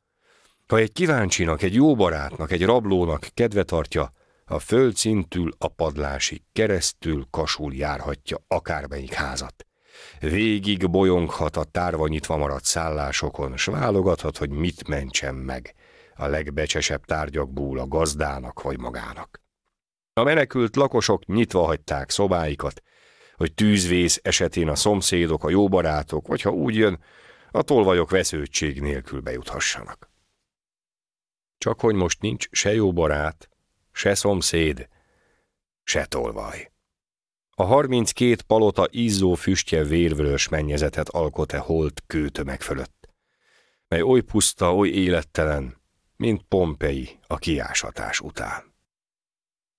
Ha egy kíváncsinak, egy jó barátnak, egy rablónak kedve tartja, a földszintül a padlásig keresztül kasul járhatja akármelyik házat. Végig bolyonghat a tárva nyitva maradt szállásokon, s válogathat, hogy mit mentsen meg. A legbecsesebb tárgyakból a gazdának vagy magának. A menekült lakosok nyitva hagyták szobáikat, hogy tűzvész esetén a szomszédok, a jóbarátok, vagy ha úgy jön, a tolvajok vesződtség nélkül bejuthassanak. Csak hogy most nincs se jó barát, se szomszéd, se tolvaj. A 32 palota izzó füstje vérvörös mennyezetet alkot-e holt kőtömeg fölött, mely oly puszta, oly élettelen, mint Pompei a kiásatás után.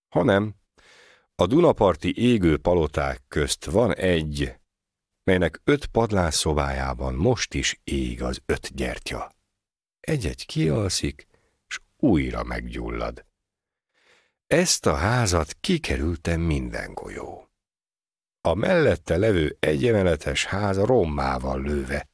Hanem a Dunaparti égő paloták közt van egy, melynek öt padlás szobájában most is ég az öt gyertya. Egy-egy kialszik, újra meggyullad. Ezt a házat kikerülte minden golyó. A mellette levő egyemeletes ház rommával lőve.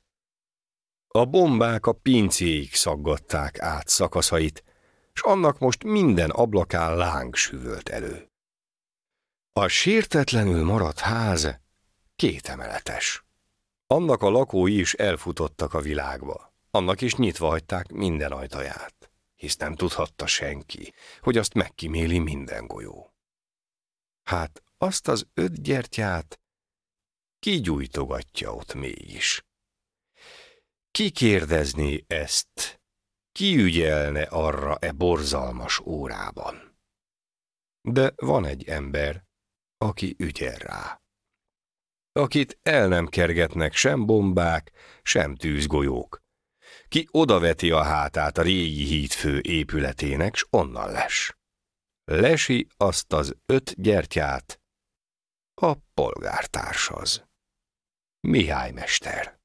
A bombák a pincéig szaggatták át szakaszait, s annak most minden ablakán láng süvölt elő. A sértetlenül maradt ház kétemeletes. Annak a lakói is elfutottak a világba, annak is nyitva hagyták minden ajtaját hisz nem tudhatta senki, hogy azt megkiméli minden golyó. Hát azt az öt gyertyát kigyújtogatja ott mégis. Ki kérdezné ezt? Ki ügyelne arra e borzalmas órában? De van egy ember, aki ügyel rá. Akit el nem kergetnek sem bombák, sem tűzgolyók, ki odaveti a hátát a régi hídfő épületének, s onnan les. Lesi azt az öt gyertyát a polgártársaz. Mihály mester.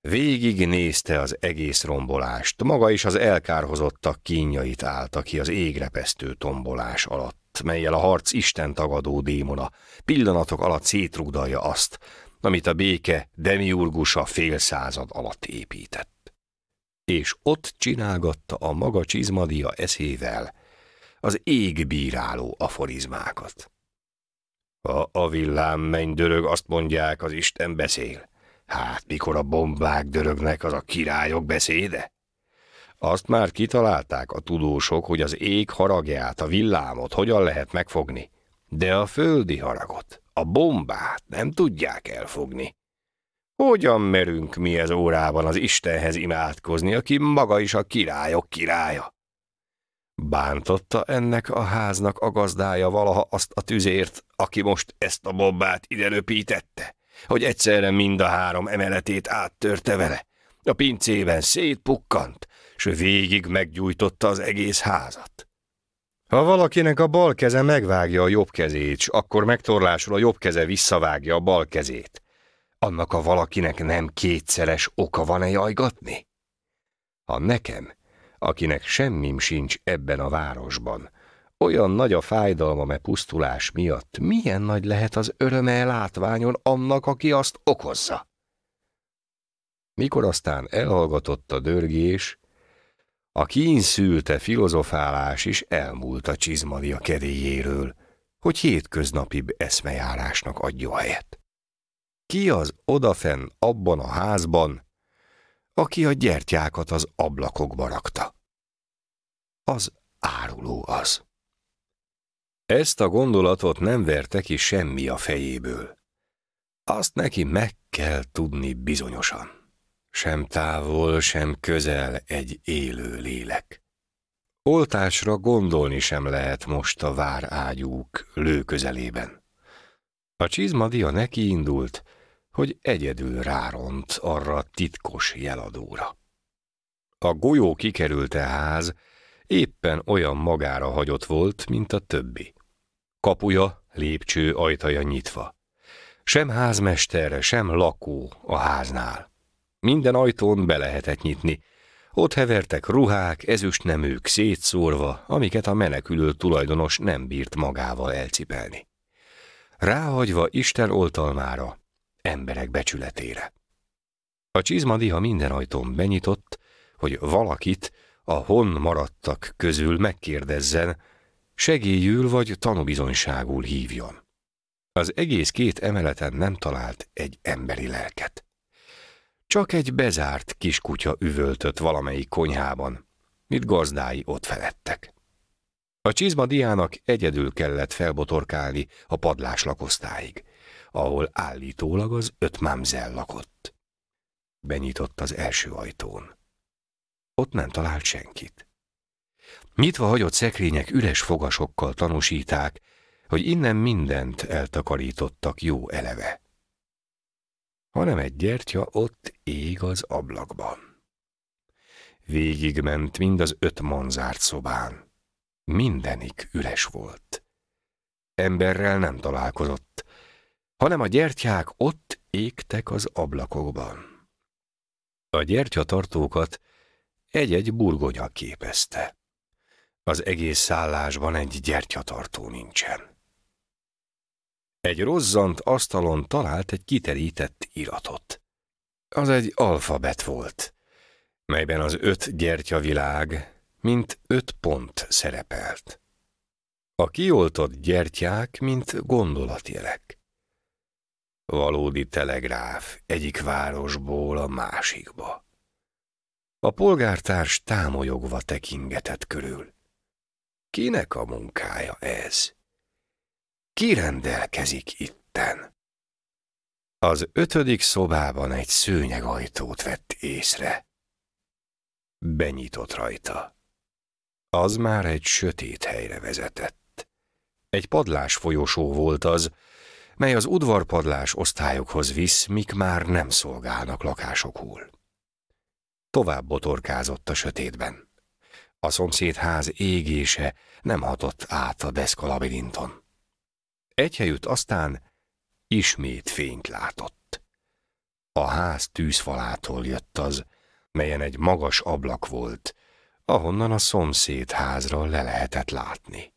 Végig nézte az egész rombolást, maga is az elkárhozottak kínjait állta ki az égrepesztő tombolás alatt, melyel a harc isten tagadó démona pillanatok alatt szétrúgdalja azt, amit a béke demiurgusa fél század alatt épített és ott csinálgatta a maga csizmadia eszével az égbíráló aforizmákat. Ha a villám menny dörög, azt mondják, az Isten beszél. Hát mikor a bombák dörögnek, az a királyok beszéde? Azt már kitalálták a tudósok, hogy az ég haragját, a villámot hogyan lehet megfogni, de a földi haragot, a bombát nem tudják elfogni. Hogyan merünk mi ez órában az Istenhez imádkozni, aki maga is a királyok királya? Bántotta ennek a háznak a gazdája valaha azt a tüzért, aki most ezt a bobbát idelöpítette, hogy egyszerre mind a három emeletét áttörte vele, a pincében szétpukkant, s végig meggyújtotta az egész házat. Ha valakinek a bal keze megvágja a jobb kezét, s akkor megtorlásul a jobb keze visszavágja a bal kezét, annak a valakinek nem kétszeres oka van-e jajgatni? Ha nekem, akinek semmim sincs ebben a városban, olyan nagy a fájdalma e pusztulás miatt, milyen nagy lehet az öröme látványon annak, aki azt okozza? Mikor aztán elhallgatott a dörgés, a kínszülte filozofálás is elmúlt a csizmadia kedélyéről, hogy hétköznapibb eszmejárásnak adja helyet. Ki az odafen abban a házban, aki a gyertyákat az ablakokba rakta? Az áruló az. Ezt a gondolatot nem verte ki semmi a fejéből. Azt neki meg kell tudni bizonyosan sem távol, sem közel egy élő lélek. Oltásra gondolni sem lehet most a várágyúk lő közelében. A csizmadia neki indult, hogy egyedül ráront arra titkos jeladóra. A golyó kikerülte ház éppen olyan magára hagyott volt, mint a többi. Kapuja, lépcső ajtaja nyitva. Sem házmesterre, sem lakó a háznál. Minden ajtón be lehetett nyitni. Ott hevertek ruhák, ezüstneműk szétszórva, amiket a menekülő tulajdonos nem bírt magával elcipelni. Ráhagyva Isten oltalmára, emberek becsületére. A csizmadiha minden ajtón benyitott, hogy valakit a hon maradtak közül megkérdezzen, segélyül vagy tanúbizonyságul hívjon. Az egész két emeleten nem talált egy emberi lelket. Csak egy bezárt kiskutya üvöltött valamelyik konyhában, mit gazdái ott felettek. A csizmadiának egyedül kellett felbotorkálni a padlás lakosztáig ahol állítólag az öt mámzel lakott. Benyitott az első ajtón. Ott nem talált senkit. Nyitva hagyott szekrények üres fogasokkal tanúsíták, hogy innen mindent eltakarítottak jó eleve. Hanem egy gyertya ott ég az ablakban. Végigment mind az öt manzárt szobán. Mindenik üres volt. Emberrel nem találkozott, hanem a gyertyák ott égtek az ablakokban. A gyertyatartókat egy-egy burgonya képezte. Az egész szállásban egy gyertyatartó nincsen. Egy rozzant asztalon talált egy kiterített iratot. Az egy alfabet volt, melyben az öt gyertyavilág, mint öt pont szerepelt. A kioltott gyertyák, mint gondolatjelek. Valódi telegráf egyik városból a másikba. A polgártárs támolyogva tekingetett körül. Kinek a munkája ez? Ki rendelkezik itten? Az ötödik szobában egy ajtót vett észre. Benyitott rajta. Az már egy sötét helyre vezetett. Egy padlás folyosó volt az, mely az udvarpadlás osztályokhoz visz, mik már nem szolgálnak lakásokul. Tovább botorkázott a sötétben. A szomszéd ház égése nem hatott át a deszkalabirinton. Egy helyütt aztán ismét fényt látott. A ház tűzfalától jött az, melyen egy magas ablak volt, ahonnan a szomszéd házra le lehetett látni.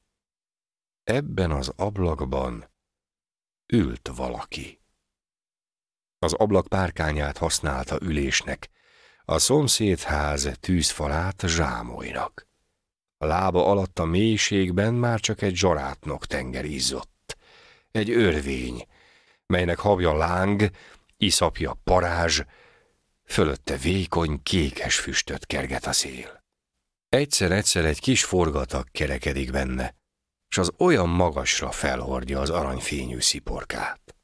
Ebben az ablakban ült valaki. Az ablak párkányát használta ülésnek, a szomszédház tűzfalát zsámolynak. A lába alatt a mélységben már csak egy zsarátnok tenger izzott. Egy örvény, melynek habja láng, iszapja parázs, fölötte vékony, kékes füstöt kerget a szél. Egyszer-egyszer egy kis forgatag kerekedik benne, s az olyan magasra felhordja az aranyfényű sziporkát.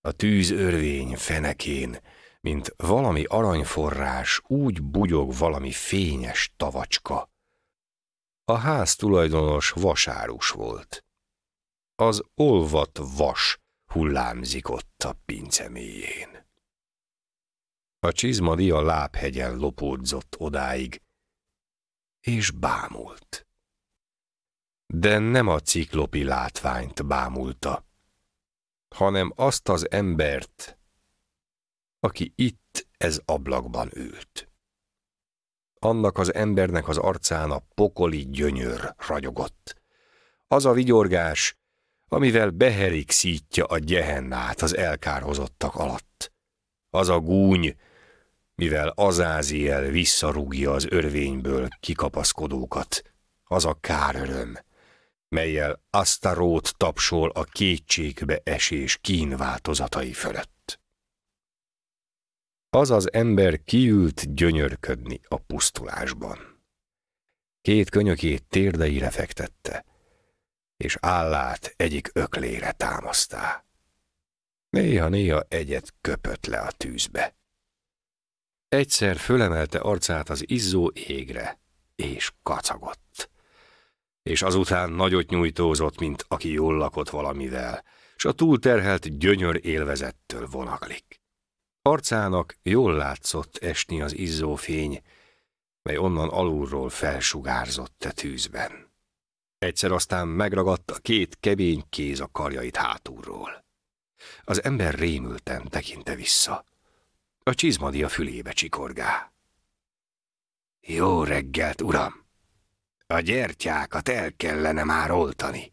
A tűz örvény fenekén, mint valami aranyforrás, úgy bugyog valami fényes tavacska. A ház tulajdonos vasárus volt. Az olvat vas hullámzik ott a pince mélyén. A csizmadi a lábhegyen lopódzott odáig, és bámult de nem a ciklopi látványt bámulta, hanem azt az embert, aki itt ez ablakban ült. Annak az embernek az arcán a pokoli gyönyör ragyogott. Az a vigyorgás, amivel beherik szítja a gyehennát az elkárhozottak alatt. Az a gúny, mivel Azáziel visszarúgja az örvényből kikapaszkodókat. Az a káröröm, melyel Asztarót tapsol a kétségbe esés kínváltozatai fölött. Az az ember kiült gyönyörködni a pusztulásban. Két könyökét térdeire fektette, és állát egyik öklére támasztá. Néha-néha egyet köpött le a tűzbe. Egyszer fölemelte arcát az izzó égre, és kacagott és azután nagyot nyújtózott, mint aki jól lakott valamivel, s a túlterhelt gyönyör élvezettől vonaglik. Arcának jól látszott esni az izzó fény, mely onnan alulról felsugárzott a tűzben. Egyszer aztán megragadta két kemény kéz a karjait hátulról. Az ember rémülten tekinte vissza. A csizmadi a fülébe csikorgá. Jó reggelt, uram! A gyertyákat el kellene már oltani.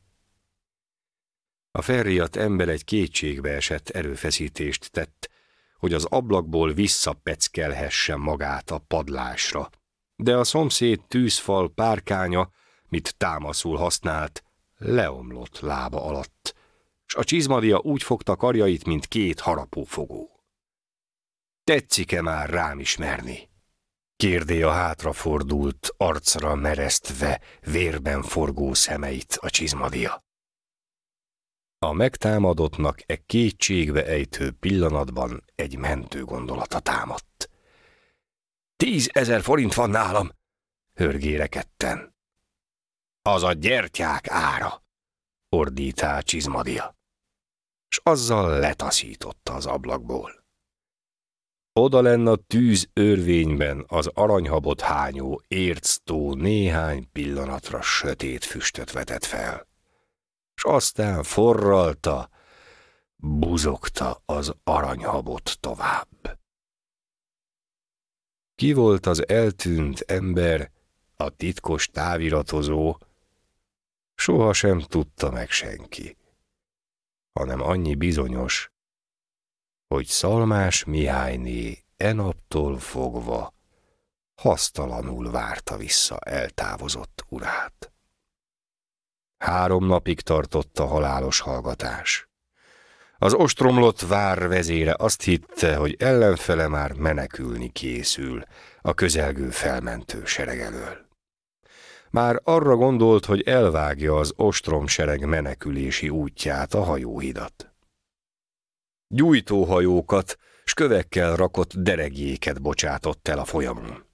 A felriadt ember egy kétségbe esett erőfeszítést tett, hogy az ablakból visszapeckelhesse magát a padlásra. De a szomszéd tűzfal párkánya, mit támaszul használt, leomlott lába alatt, s a csizmadia úgy fogta karjait, mint két harapófogó. Tetszik-e már rám ismerni? Kérdé a hátrafordult, arcra meresztve, vérben forgó szemeit a csizmadia. A megtámadottnak e kétségbe ejtő pillanatban egy mentő gondolata támadt. Tízezer forint van nálam, hörgére ketten. Az a gyertyák ára, ordítá csizmadia, s azzal letaszította az ablakból. Oda lenne a tűz örvényben az aranyhabot hányó érctó néhány pillanatra sötét füstöt vetett fel, s aztán forralta, buzogta az aranyhabot tovább. Ki volt az eltűnt ember, a titkos táviratozó, sohasem tudta meg senki, hanem annyi bizonyos, hogy Szalmás Mihályné e naptól fogva hasztalanul várta vissza eltávozott urát. Három napig tartott a halálos hallgatás. Az ostromlott vár vezére azt hitte, hogy ellenfele már menekülni készül a közelgő felmentő sereg elől. Már arra gondolt, hogy elvágja az ostrom sereg menekülési útját, a hajóhidat gyújtóhajókat s kövekkel rakott deregjéket bocsátott el a folyamon.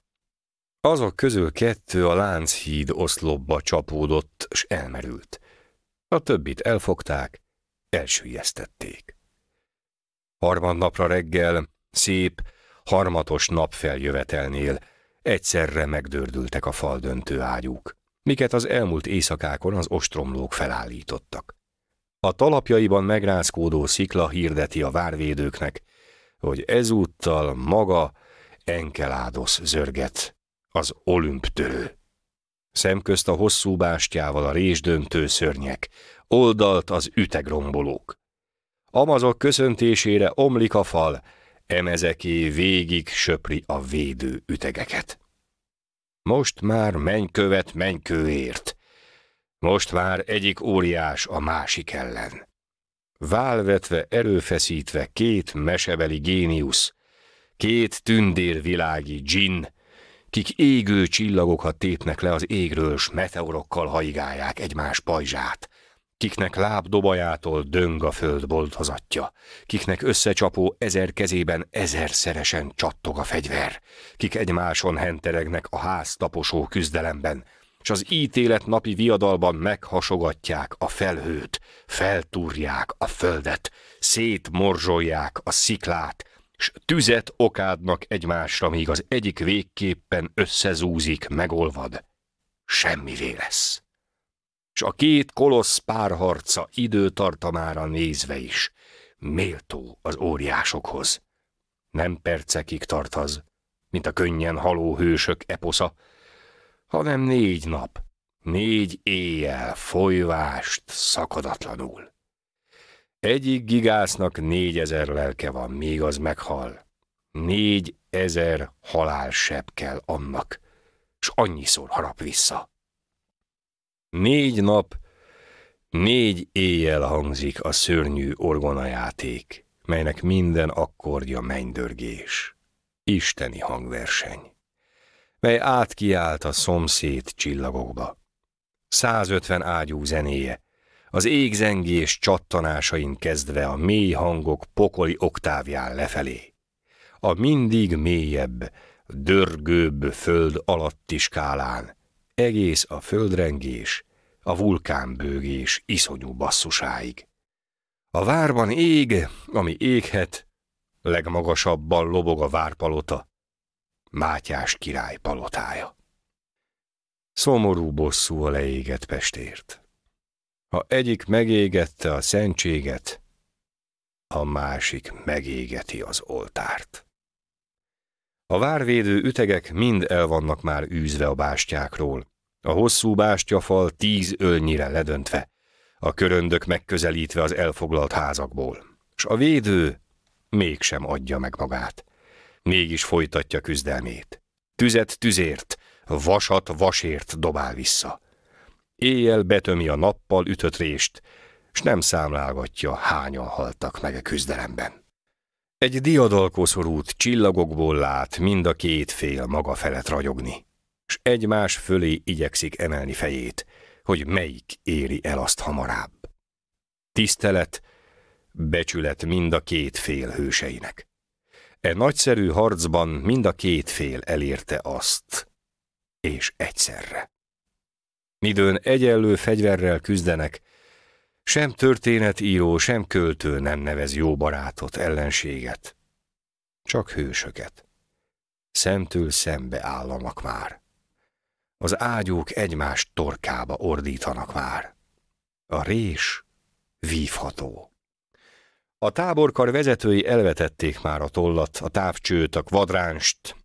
Azok közül kettő a Lánchíd oszlopba csapódott, s elmerült. A többit elfogták, elsüllyesztették. Harmadnapra reggel, szép, harmatos napfeljövetelnél egyszerre megdördültek a fal döntő ágyúk, miket az elmúlt éjszakákon az ostromlók felállítottak. A talapjaiban megrázkódó szikla hirdeti a várvédőknek, hogy ezúttal maga Enkeládosz zörget, az olimptörő. Szemközt a hosszú bástyával a résdöntő szörnyek, oldalt az ütegrombolók. Amazok köszöntésére omlik a fal, emezeké végig söpri a védő ütegeket. Most már menykőért, mennykőért, most már egyik óriás a másik ellen. Válvetve, erőfeszítve két mesebeli géniusz, két tündérvilági dzsinn, kik égő csillagokat tépnek le az égről, s meteorokkal haigálják egymás pajzsát, kiknek lábdobajától döng a föld boltozatja, kiknek összecsapó ezer kezében ezerszeresen csattog a fegyver, kik egymáson henteregnek a háztaposó küzdelemben, s az ítélet napi viadalban meghasogatják a felhőt, feltúrják a földet, szétmorzsolják a sziklát, s tüzet okádnak egymásra, míg az egyik végképpen összezúzik, megolvad. Semmivé lesz. S a két kolossz párharca időtartamára nézve is méltó az óriásokhoz. Nem percekig tart az, mint a könnyen haló hősök eposza, hanem négy nap, négy éjjel folyvást szakadatlanul. Egyik gigásznak négyezer lelke van, még az meghal. Négy ezer halálsebb kell annak, s annyiszor harap vissza. Négy nap, négy éjjel hangzik a szörnyű orgonajáték, melynek minden akkordja mennydörgés, isteni hangverseny mely átkiált a szomszéd csillagokba. 150 ágyú zenéje, az égzengés csattanásain kezdve a mély hangok pokoli oktávján lefelé. A mindig mélyebb, dörgőbb föld alatti skálán, egész a földrengés, a vulkánbőgés iszonyú basszusáig. A várban ég, ami éghet, legmagasabban lobog a várpalota, Mátyás király palotája. Szomorú bosszú a leégett Pestért. Ha egyik megégette a szentséget, a másik megégeti az oltárt. A várvédő ütegek mind el vannak már űzve a bástyákról, a hosszú bástyafal tíz ölnyire ledöntve, a köröndök megközelítve az elfoglalt házakból, s a védő mégsem adja meg magát mégis folytatja küzdelmét. Tüzet tüzért, vasat vasért dobál vissza. Éjjel betömi a nappal ütött rést, s nem számlálgatja, hányan haltak meg a küzdelemben. Egy diadalkoszorút csillagokból lát mind a két fél maga felett ragyogni, s egymás fölé igyekszik emelni fejét, hogy melyik éri el azt hamarabb. Tisztelet, becsület mind a két fél hőseinek. E nagyszerű harcban mind a két fél elérte azt, és egyszerre. Midőn egyenlő fegyverrel küzdenek, sem történetíró, sem költő nem nevez jó barátot, ellenséget, csak hősöket. Szemtől szembe állanak már. Az ágyúk egymást torkába ordítanak már. A rés vívható. A táborkar vezetői elvetették már a tollat, a távcsőt, a kvadránst,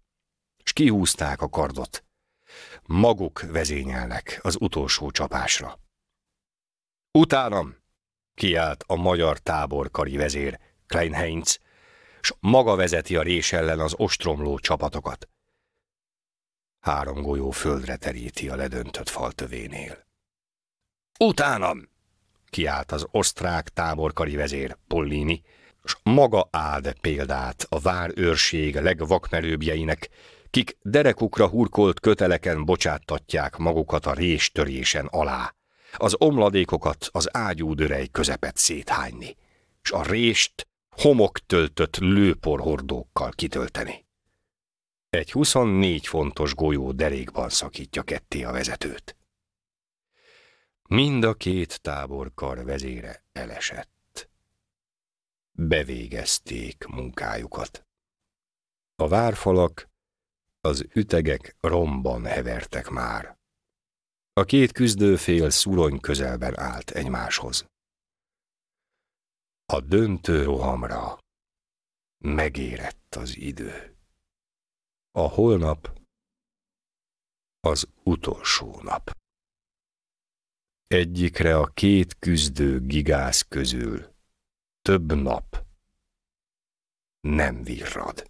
és kihúzták a kardot. Maguk vezényelnek az utolsó csapásra. Utánam! kiált a magyar táborkari vezér, Kleinheinz, s maga vezeti a rés ellen az ostromló csapatokat. Három golyó földre teríti a ledöntött fal tövénél. Utánam! kiállt az osztrák táborkari vezér Pollini, s maga áld példát a őrség legvakmerőbbjeinek, kik derekukra hurkolt köteleken bocsáttatják magukat a réstörésen alá, az omladékokat az ágyúdörej közepet széthányni, s a rést homoktöltött lőporhordókkal kitölteni. Egy 24 fontos golyó derékban szakítja ketté a vezetőt. Mind a két táborkar vezére elesett. Bevégezték munkájukat. A várfalak, az ütegek romban hevertek már. A két küzdőfél szurony közelben állt egymáshoz. A döntő rohamra megérett az idő. A holnap az utolsó nap. Egyikre a két küzdő gigász közül. Több nap nem virrad.